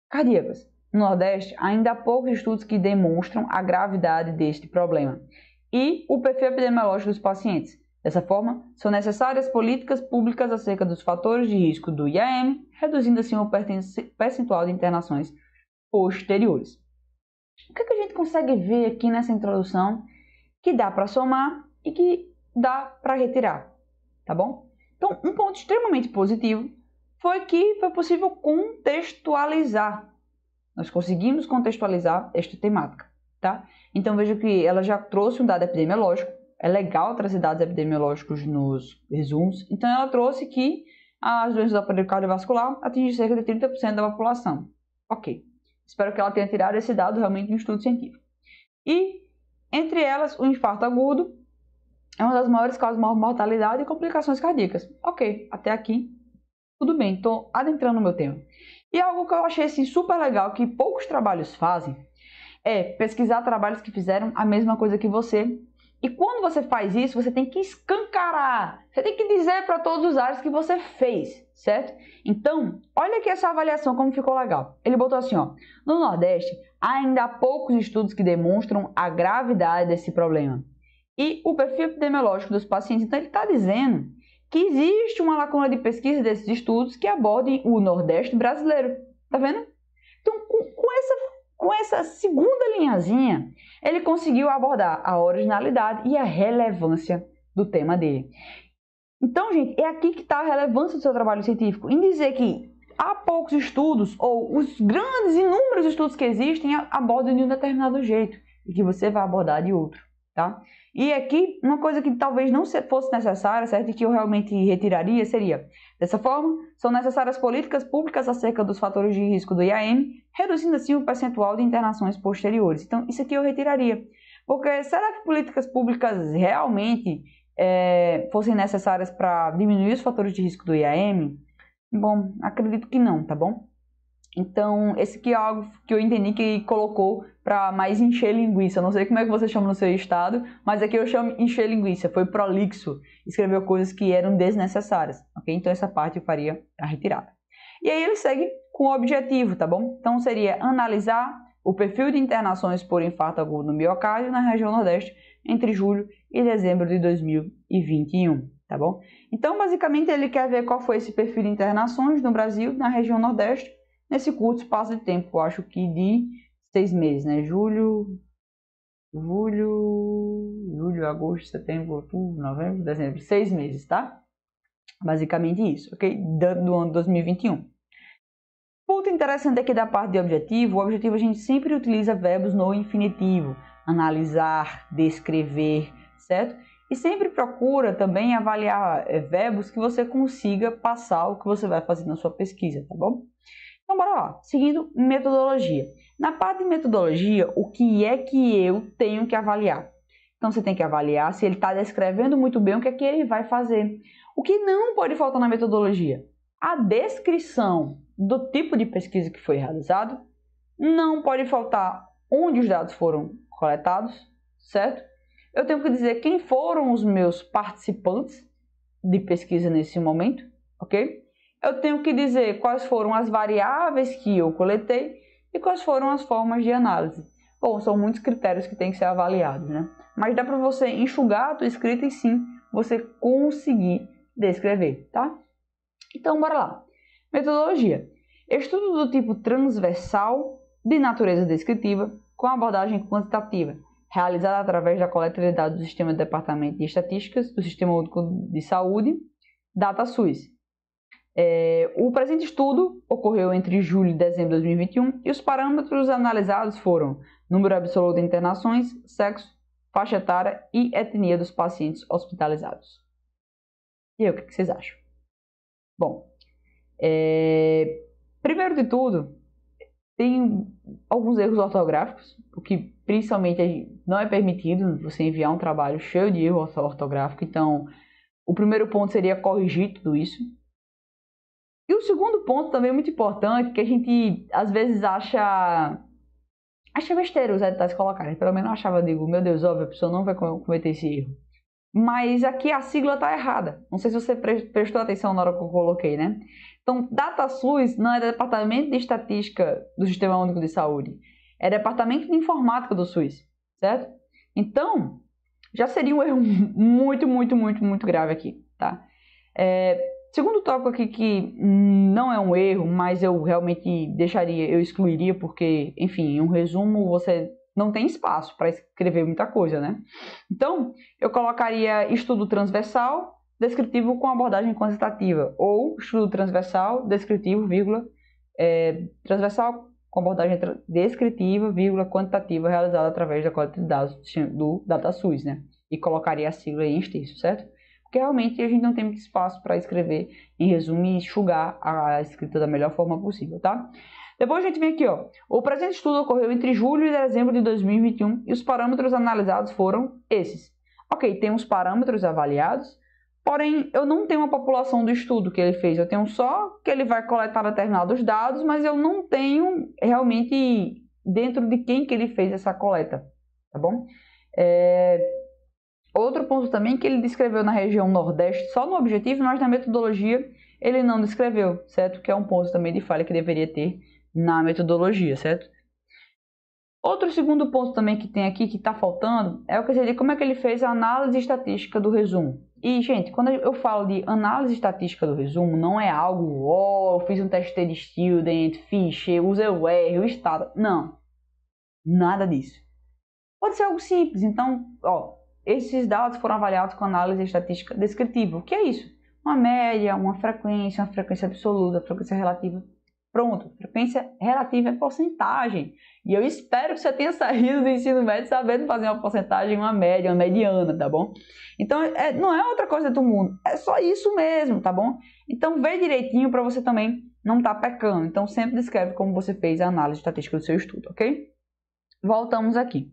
cardíacas. No Nordeste, ainda há poucos estudos que demonstram a gravidade deste problema e o perfil epidemiológico dos pacientes. Dessa forma, são necessárias políticas públicas acerca dos fatores de risco do IAM, reduzindo assim o percentual de internações posteriores. O que, é que a gente consegue ver aqui nessa introdução que dá para somar e que dá para retirar? tá bom? Então, um ponto extremamente positivo foi que foi possível contextualizar. Nós conseguimos contextualizar esta temática, tá? Então, veja que ela já trouxe um dado epidemiológico. É legal trazer dados epidemiológicos nos resumos. Então, ela trouxe que as doenças do aparelho cardiovascular atingem cerca de 30% da população. Ok. Espero que ela tenha tirado esse dado realmente de um estudo científico. E, entre elas, o infarto agudo, é uma das maiores causas de mortalidade e complicações cardíacas. Ok, até aqui, tudo bem, estou adentrando no meu tema. E algo que eu achei assim, super legal, que poucos trabalhos fazem, é pesquisar trabalhos que fizeram a mesma coisa que você. E quando você faz isso, você tem que escancarar, você tem que dizer para todos os áreas que você fez, certo? Então, olha aqui essa avaliação como ficou legal. Ele botou assim, ó: "No Nordeste, ainda há poucos estudos que demonstram a gravidade desse problema. E o perfil epidemiológico dos pacientes, então, ele está dizendo que existe uma lacuna de pesquisa desses estudos que abordem o Nordeste brasileiro. Tá vendo? Então, com, com essa, com essa segunda linhazinha, ele conseguiu abordar a originalidade e a relevância do tema dele. Então, gente, é aqui que está a relevância do seu trabalho científico, em dizer que há poucos estudos, ou os grandes, inúmeros estudos que existem abordam de um determinado jeito, e que você vai abordar de outro, tá? E aqui, uma coisa que talvez não fosse necessária, certo? E que eu realmente retiraria seria: dessa forma, são necessárias políticas públicas acerca dos fatores de risco do IAM, reduzindo assim o percentual de internações posteriores. Então, isso aqui eu retiraria. Porque será que políticas públicas realmente é, fossem necessárias para diminuir os fatores de risco do IAM? Bom, acredito que não, tá bom? Então, esse que é algo que eu entendi que colocou para mais encher linguiça. não sei como é que você chama no seu estado, mas aqui eu chamo encher linguiça. Foi prolixo, escreveu coisas que eram desnecessárias, ok? Então, essa parte eu faria a retirada. E aí ele segue com o objetivo, tá bom? Então, seria analisar o perfil de internações por infarto agudo no miocárdio na região Nordeste entre julho e dezembro de 2021 tá bom? Então, basicamente, ele quer ver qual foi esse perfil de internações no Brasil, na região Nordeste, Nesse curto espaço de tempo, acho que de seis meses, né? Julho, julho, julho, agosto, setembro, outubro, novembro, dezembro, seis meses, tá? Basicamente isso, ok? Do ano 2021. Ponto interessante aqui da parte de objetivo: o objetivo a gente sempre utiliza verbos no infinitivo, analisar, descrever, certo? E sempre procura também avaliar eh, verbos que você consiga passar o que você vai fazer na sua pesquisa, tá bom? Então, bora lá. Seguindo metodologia. Na parte de metodologia, o que é que eu tenho que avaliar? Então, você tem que avaliar se ele está descrevendo muito bem o que é que ele vai fazer. O que não pode faltar na metodologia? A descrição do tipo de pesquisa que foi realizado. Não pode faltar onde os dados foram coletados, certo? Eu tenho que dizer quem foram os meus participantes de pesquisa nesse momento, ok? eu tenho que dizer quais foram as variáveis que eu coletei e quais foram as formas de análise. Bom, são muitos critérios que têm que ser avaliados, né? Mas dá para você enxugar a tua escrita e sim você conseguir descrever, tá? Então, bora lá. Metodologia. Estudo do tipo transversal, de natureza descritiva, com abordagem quantitativa, realizada através da coleta de dados do Sistema de Departamento de Estatísticas, do Sistema Único de Saúde, DataSUS, é, o presente estudo ocorreu entre julho e dezembro de 2021 e os parâmetros analisados foram número absoluto de internações, sexo, faixa etária e etnia dos pacientes hospitalizados. E aí, o que vocês acham? Bom, é, primeiro de tudo, tem alguns erros ortográficos, o que principalmente não é permitido você enviar um trabalho cheio de erro ortográfico. Então, o primeiro ponto seria corrigir tudo isso segundo ponto também muito importante, que a gente às vezes acha. Acha besteira os editais colocarem. Pelo menos eu achava, digo, meu Deus, óbvio, a pessoa não vai cometer esse erro. Mas aqui a sigla tá errada. Não sei se você prestou atenção na hora que eu coloquei, né? Então, DataSUS não é Departamento de Estatística do Sistema Único de Saúde. É Departamento de Informática do SUS, certo? Então, já seria um erro muito, muito, muito, muito grave aqui, tá? É, Segundo tópico aqui que hum, não é um erro, mas eu realmente deixaria, eu excluiria porque, enfim, em um resumo você não tem espaço para escrever muita coisa, né? Então, eu colocaria estudo transversal, descritivo com abordagem quantitativa, ou estudo transversal, descritivo, vírgula, é, transversal com abordagem descritiva, vírgula, quantitativa realizada através da coleta de dados do DataSUS, né? E colocaria a sigla em extenso, certo? porque realmente a gente não tem muito espaço para escrever em resumo e enxugar a escrita da melhor forma possível, tá? Depois a gente vem aqui, ó. O presente estudo ocorreu entre julho e dezembro de 2021 e os parâmetros analisados foram esses. Ok, tem os parâmetros avaliados, porém eu não tenho a população do estudo que ele fez. Eu tenho só que ele vai coletar determinados dados, mas eu não tenho realmente dentro de quem que ele fez essa coleta, tá bom? É... Outro ponto também que ele descreveu na região Nordeste só no objetivo, mas na metodologia ele não descreveu, certo? Que é um ponto também de falha que deveria ter na metodologia, certo? Outro segundo ponto também que tem aqui que está faltando é o que seria como é que ele fez a análise estatística do resumo. E, gente, quando eu falo de análise estatística do resumo, não é algo, ó, oh, fiz um teste de student, fiche, usei o R, o estado. Não. Nada disso. Pode ser algo simples. Então, ó, esses dados foram avaliados com análise estatística descritiva. O que é isso? Uma média, uma frequência, uma frequência absoluta, frequência relativa. Pronto, frequência relativa é porcentagem. E eu espero que você tenha saído do ensino médio sabendo fazer uma porcentagem, uma média, uma mediana, tá bom? Então, é, não é outra coisa do mundo, é só isso mesmo, tá bom? Então, vê direitinho para você também não estar tá pecando. Então, sempre descreve como você fez a análise estatística do seu estudo, ok? Voltamos aqui.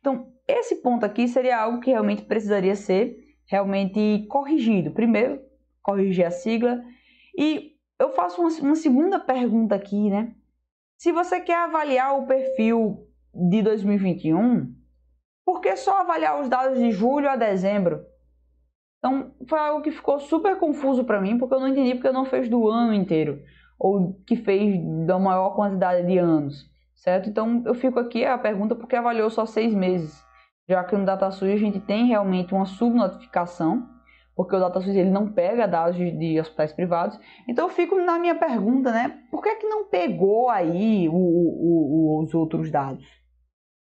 Então, esse ponto aqui seria algo que realmente precisaria ser realmente corrigido. Primeiro, corrigir a sigla. E eu faço uma, uma segunda pergunta aqui, né? Se você quer avaliar o perfil de 2021, por que só avaliar os dados de julho a dezembro? Então, foi algo que ficou super confuso para mim, porque eu não entendi porque eu não fez do ano inteiro, ou que fez da maior quantidade de anos, certo? Então, eu fico aqui a pergunta porque avaliou só seis meses já que no DataSUS a gente tem realmente uma subnotificação, porque o DataSUS ele não pega dados de hospitais privados. Então eu fico na minha pergunta, né? Por que, é que não pegou aí o, o, o, os outros dados?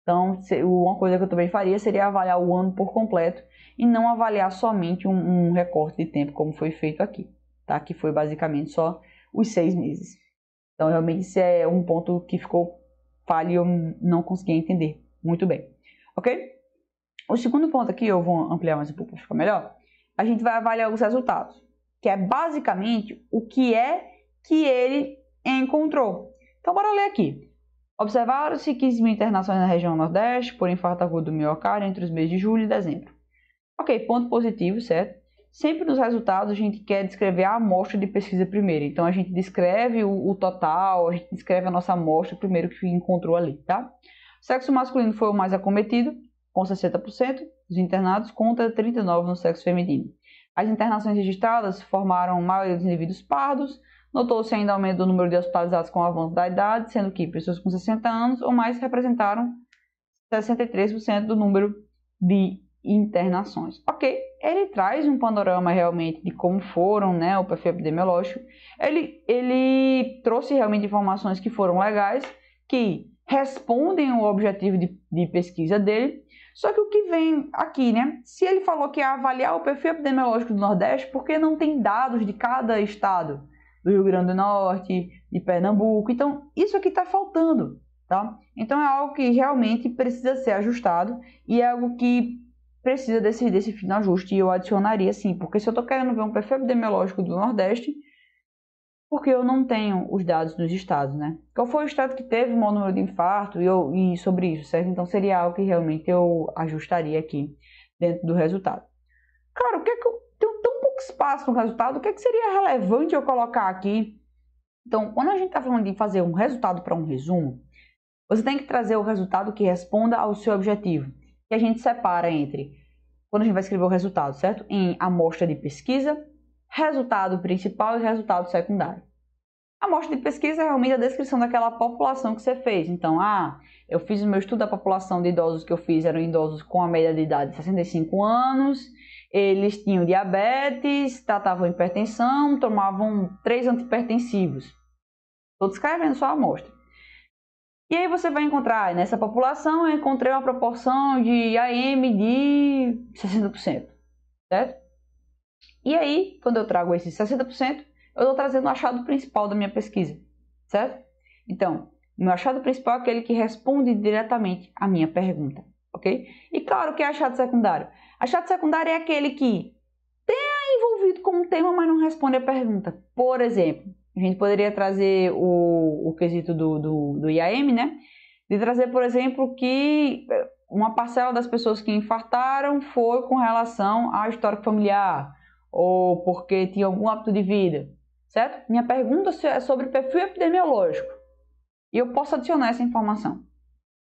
Então, uma coisa que eu também faria seria avaliar o ano por completo e não avaliar somente um, um recorte de tempo, como foi feito aqui, tá? Que foi basicamente só os seis meses. Então, realmente, isso é um ponto que ficou falho e eu não consegui entender muito bem, ok? O segundo ponto aqui, eu vou ampliar mais um pouco para ficar melhor. A gente vai avaliar os resultados, que é basicamente o que é que ele encontrou. Então, bora ler aqui. Observaram-se 15 mil internações na região Nordeste por infarto agudo do miocárdio entre os meses de julho e dezembro. Ok, ponto positivo, certo? Sempre nos resultados a gente quer descrever a amostra de pesquisa primeiro. Então a gente descreve o, o total, a gente descreve a nossa amostra primeiro que encontrou ali, tá? O sexo masculino foi o mais acometido, com 60% dos internados contra 39% no sexo feminino. As internações registradas formaram a maioria dos indivíduos pardos. Notou-se ainda aumento do número de hospitalizados com o avanço da idade, sendo que pessoas com 60 anos ou mais representaram 63% do número de internações. Ok, ele traz um panorama realmente de como foram né, o perfil epidemiológico. Ele, ele trouxe realmente informações que foram legais, que respondem ao objetivo de, de pesquisa dele, só que o que vem aqui, né? Se ele falou que é avaliar o perfil epidemiológico do Nordeste, por que não tem dados de cada estado? Do Rio Grande do Norte, de Pernambuco. Então, isso aqui está faltando, tá? Então, é algo que realmente precisa ser ajustado e é algo que precisa desse, desse de ajuste e eu adicionaria sim, porque se eu estou querendo ver um perfil epidemiológico do Nordeste, porque eu não tenho os dados dos estados, né? Qual foi o estado que teve o maior número de infarto e, eu, e sobre isso, certo? Então seria algo que realmente eu ajustaria aqui dentro do resultado. Cara, o que é que eu tenho tão pouco espaço no resultado? O que é que seria relevante eu colocar aqui? Então, quando a gente está falando de fazer um resultado para um resumo, você tem que trazer o resultado que responda ao seu objetivo. E a gente separa entre quando a gente vai escrever o resultado, certo? Em amostra de pesquisa resultado principal e resultado secundário. A amostra de pesquisa é realmente a descrição daquela população que você fez. Então, ah, eu fiz o meu estudo da população de idosos que eu fiz, eram idosos com a média de idade de 65 anos, eles tinham diabetes, tratavam hipertensão, tomavam três antipertensivos. Estou descrevendo só a amostra. E aí você vai encontrar, ah, nessa população eu encontrei uma proporção de AM de 60%, certo? E aí, quando eu trago esses 60%, eu estou trazendo o achado principal da minha pesquisa, certo? Então, meu achado principal é aquele que responde diretamente à minha pergunta, ok? E claro que é achado secundário. Achado secundário é aquele que tem envolvido com o tema, mas não responde a pergunta. Por exemplo, a gente poderia trazer o, o quesito do, do, do IAM, né? De trazer, por exemplo, que eh, uma parcela das pessoas que infartaram foi com relação ao histórico familiar ou porque tinha algum hábito de vida, certo? Minha pergunta é sobre perfil epidemiológico e eu posso adicionar essa informação,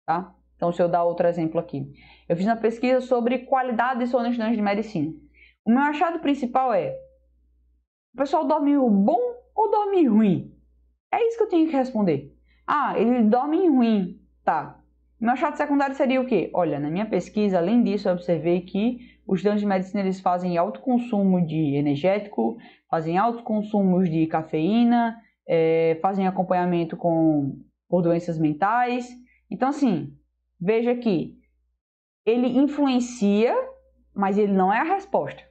tá? Então, se eu dar outro exemplo aqui, eu fiz uma pesquisa sobre qualidade de sono estudantes de medicina. O meu achado principal é: o pessoal dorme bom ou dorme ruim? É isso que eu tenho que responder. Ah, ele dorme ruim, tá? Meu achado secundário seria o quê? Olha, na minha pesquisa, além disso, eu observei que os estudantes de medicina eles fazem alto consumo de energético, fazem alto consumo de cafeína, é, fazem acompanhamento com, por doenças mentais. Então, assim, veja que ele influencia, mas ele não é a resposta.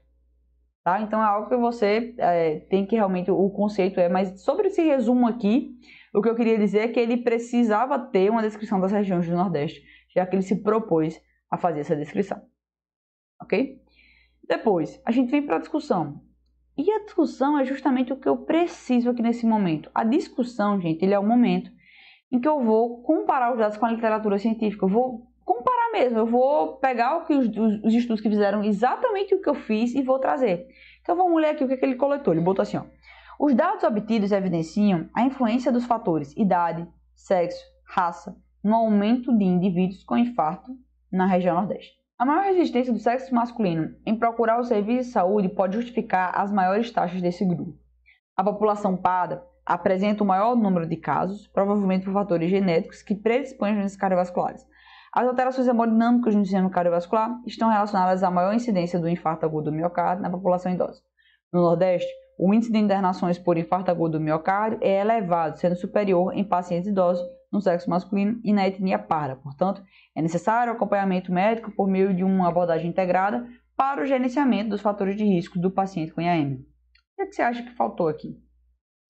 Tá? Então é algo que você é, tem que realmente o conceito é, mas sobre esse resumo aqui, o que eu queria dizer é que ele precisava ter uma descrição das regiões do Nordeste, já que ele se propôs a fazer essa descrição ok? Depois, a gente vem para a discussão. E a discussão é justamente o que eu preciso aqui nesse momento. A discussão, gente, ele é o momento em que eu vou comparar os dados com a literatura científica. Eu vou comparar mesmo, eu vou pegar o que os, os estudos que fizeram exatamente o que eu fiz e vou trazer. Então vamos ler aqui o que, é que ele coletou. Ele botou assim, ó. Os dados obtidos evidenciam a influência dos fatores idade, sexo, raça no aumento de indivíduos com infarto na região Nordeste. A maior resistência do sexo masculino em procurar o serviço de saúde pode justificar as maiores taxas desse grupo. A população parda apresenta o maior número de casos, provavelmente por fatores genéticos que predispõem às doenças cardiovasculares. As alterações hemodinâmicas no sistema cardiovascular estão relacionadas à maior incidência do infarto agudo do miocárdio na população idosa. No Nordeste, o índice de internações por infarto agudo do miocárdio é elevado, sendo superior em pacientes idosos no sexo masculino e na etnia parda, Portanto, é necessário acompanhamento médico por meio de uma abordagem integrada para o gerenciamento dos fatores de risco do paciente com IAM. O que, é que você acha que faltou aqui?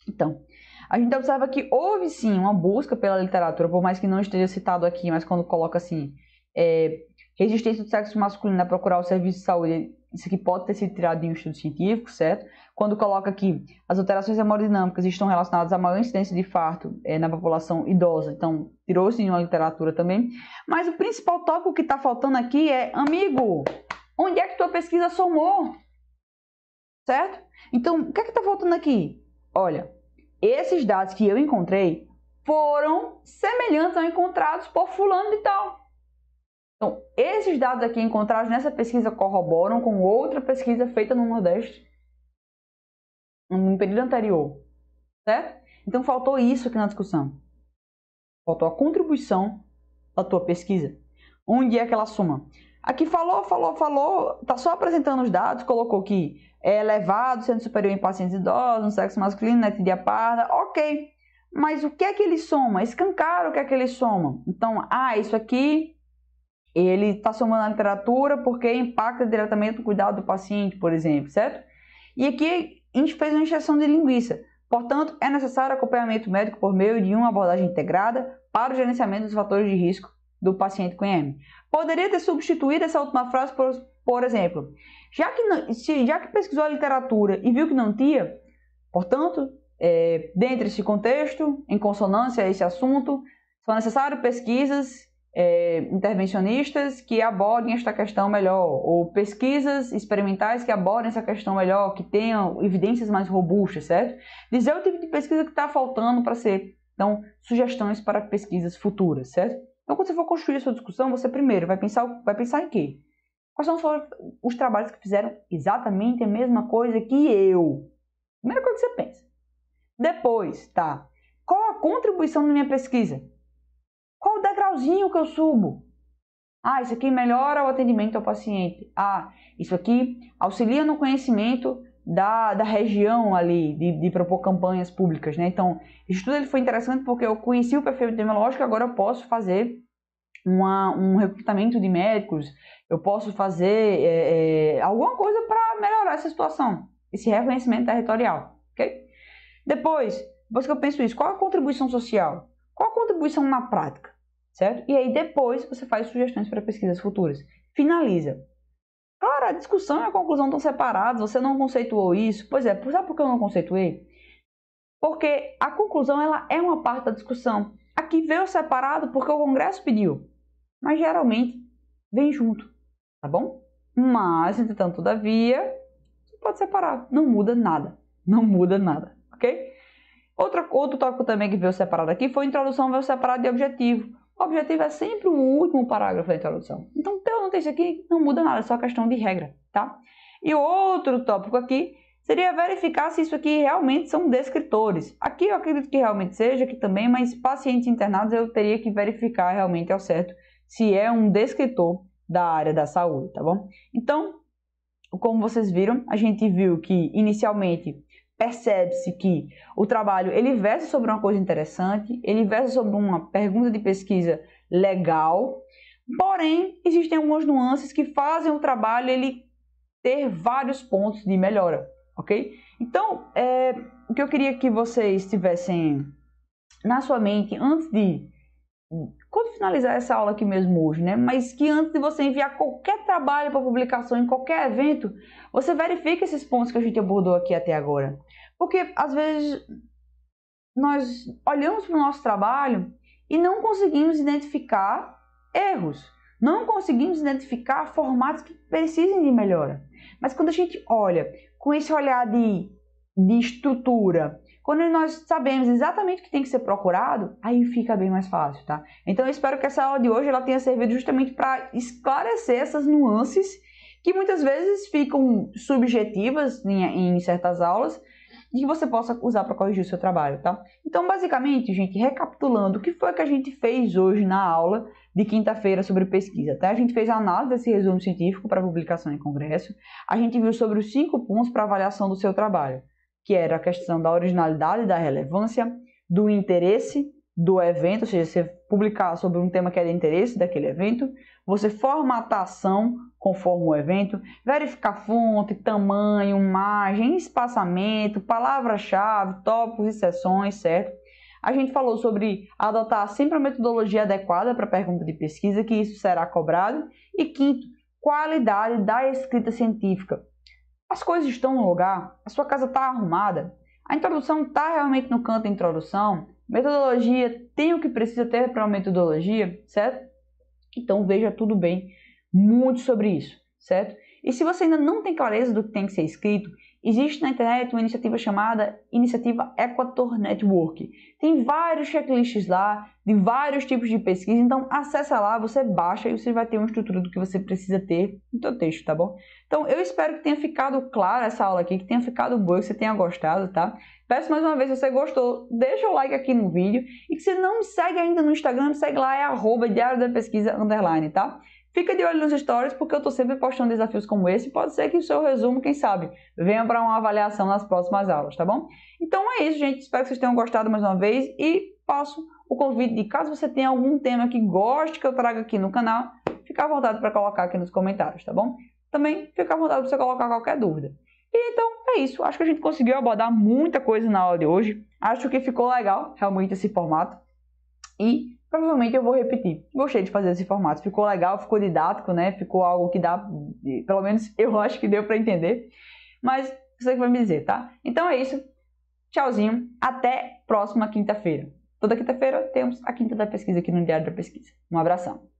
Então, a gente observa que houve sim uma busca pela literatura, por mais que não esteja citado aqui, mas quando coloca assim, é, resistência do sexo masculino a procurar o serviço de saúde, isso aqui pode ter sido tirado de um estudo científico, certo? Quando coloca aqui, as alterações hemodinâmicas estão relacionadas à maior incidência de infarto é, na população idosa, então tirou-se de uma literatura também. Mas o principal tópico que está faltando aqui é, amigo, onde é que tua pesquisa somou? Certo? Então, o que é que está faltando aqui? Olha, esses dados que eu encontrei foram semelhantes ao encontrados por fulano de tal. Então, esses dados aqui encontrados nessa pesquisa corroboram com outra pesquisa feita no Nordeste no período anterior, certo? Então faltou isso aqui na discussão. Faltou a contribuição da tua pesquisa. Onde é que ela soma? Aqui falou, falou, falou, tá só apresentando os dados, colocou que é elevado, sendo superior em pacientes idosos, no sexo masculino, na etnia parda, ok. Mas o que é que ele soma? Escancar o que é que ele soma. Então, ah, isso aqui ele está somando a literatura porque impacta diretamente o cuidado do paciente, por exemplo, certo? E aqui a gente fez uma injeção de linguiça. Portanto, é necessário acompanhamento médico por meio de uma abordagem integrada para o gerenciamento dos fatores de risco do paciente com IM. Poderia ter substituído essa última frase por, por exemplo, já que, se, já que pesquisou a literatura e viu que não tinha, portanto, é, dentro desse contexto, em consonância a esse assunto, são necessárias pesquisas é, intervencionistas que abordem esta questão melhor, ou pesquisas experimentais que abordem essa questão melhor, que tenham evidências mais robustas, certo? Dizer o tipo de pesquisa que está faltando para ser. Então, sugestões para pesquisas futuras, certo? Então, quando você for construir a sua discussão, você primeiro vai pensar, vai pensar em quê? Quais são os trabalhos que fizeram exatamente a mesma coisa que eu? Primeira coisa que você pensa. Depois, tá? Qual a contribuição da minha pesquisa? degrauzinho que eu subo. Ah, isso aqui melhora o atendimento ao paciente. Ah, isso aqui auxilia no conhecimento da, da região ali, de, de propor campanhas públicas, né? Então, isso tudo ele foi interessante porque eu conheci o perfil epidemiológico agora eu posso fazer uma, um recrutamento de médicos, eu posso fazer é, é, alguma coisa para melhorar essa situação, esse reconhecimento territorial, ok? Depois, depois que eu penso isso, qual a contribuição social? Qual a contribuição na prática? certo? E aí depois você faz sugestões para pesquisas futuras. Finaliza. claro a discussão e a conclusão estão separados, você não conceituou isso. Pois é, sabe por que eu não conceituei? Porque a conclusão ela é uma parte da discussão. Aqui veio separado porque o Congresso pediu, mas geralmente vem junto, tá bom? Mas, entretanto, todavia, você pode separar, não muda nada, não muda nada, ok? outro outro tópico também que veio separado aqui foi introdução veio separado de objetivo. O objetivo é sempre o último parágrafo da introdução. Então, ter ou não ter isso aqui não muda nada, é só questão de regra, tá? E outro tópico aqui seria verificar se isso aqui realmente são descritores. Aqui eu acredito que realmente seja, que também, mas pacientes internados eu teria que verificar realmente ao certo se é um descritor da área da saúde, tá bom? Então, como vocês viram, a gente viu que inicialmente percebe-se que o trabalho ele versa sobre uma coisa interessante, ele versa sobre uma pergunta de pesquisa legal, porém existem algumas nuances que fazem o trabalho ele ter vários pontos de melhora, ok? Então, é, o que eu queria que vocês tivessem na sua mente antes de quando finalizar essa aula aqui mesmo hoje, né? Mas que antes de você enviar qualquer trabalho para publicação em qualquer evento, você verifique esses pontos que a gente abordou aqui até agora. Porque às vezes nós olhamos para o nosso trabalho e não conseguimos identificar erros, não conseguimos identificar formatos que precisem de melhora. Mas quando a gente olha com esse olhar de, de estrutura, quando nós sabemos exatamente o que tem que ser procurado, aí fica bem mais fácil, tá? Então eu espero que essa aula de hoje ela tenha servido justamente para esclarecer essas nuances que muitas vezes ficam subjetivas em, em certas aulas e que você possa usar para corrigir o seu trabalho, tá? Então, basicamente, gente, recapitulando, o que foi que a gente fez hoje na aula de quinta-feira sobre pesquisa, tá? A gente fez a análise desse resumo científico para publicação em congresso, a gente viu sobre os cinco pontos para avaliação do seu trabalho que era a questão da originalidade, da relevância, do interesse do evento, ou seja, você publicar sobre um tema que é de interesse daquele evento, você formatar a ação conforme o evento, verificar fonte, tamanho, margem, espaçamento, palavra-chave, tópicos e sessões, certo? A gente falou sobre adotar sempre a metodologia adequada para a pergunta de pesquisa, que isso será cobrado. E quinto, qualidade da escrita científica. As coisas estão no lugar, a sua casa está arrumada, a introdução está realmente no canto da introdução, metodologia tem o que precisa ter para uma metodologia, certo? Então veja tudo bem, muito sobre isso, certo? E se você ainda não tem clareza do que tem que ser escrito, Existe na internet uma iniciativa chamada Iniciativa Equator Network. Tem vários checklists lá, de vários tipos de pesquisa, então acessa lá, você baixa e você vai ter uma estrutura do que você precisa ter no seu texto, tá bom? Então eu espero que tenha ficado clara essa aula aqui, que tenha ficado boa, que você tenha gostado, tá? Peço mais uma vez, se você gostou, deixa o like aqui no vídeo e que você não me segue ainda no Instagram, me segue lá, é arroba diário da pesquisa underline, tá? Fica de olho nos stories, porque eu estou sempre postando desafios como esse. Pode ser que o seu resumo, quem sabe, venha para uma avaliação nas próximas aulas, tá bom? Então é isso, gente. Espero que vocês tenham gostado mais uma vez e passo o convite de caso você tenha algum tema que goste que eu traga aqui no canal, fica à vontade para colocar aqui nos comentários, tá bom? Também fica à vontade para você colocar qualquer dúvida. E então é isso. Acho que a gente conseguiu abordar muita coisa na aula de hoje. Acho que ficou legal realmente esse formato. E provavelmente eu vou repetir. Gostei de fazer esse formato, ficou legal, ficou didático, né? Ficou algo que dá, pelo menos eu acho que deu para entender. Mas você é que vai me dizer, tá? Então é isso. Tchauzinho, até próxima quinta-feira. Toda quinta-feira temos a quinta da pesquisa aqui no Diário da Pesquisa. Um abração.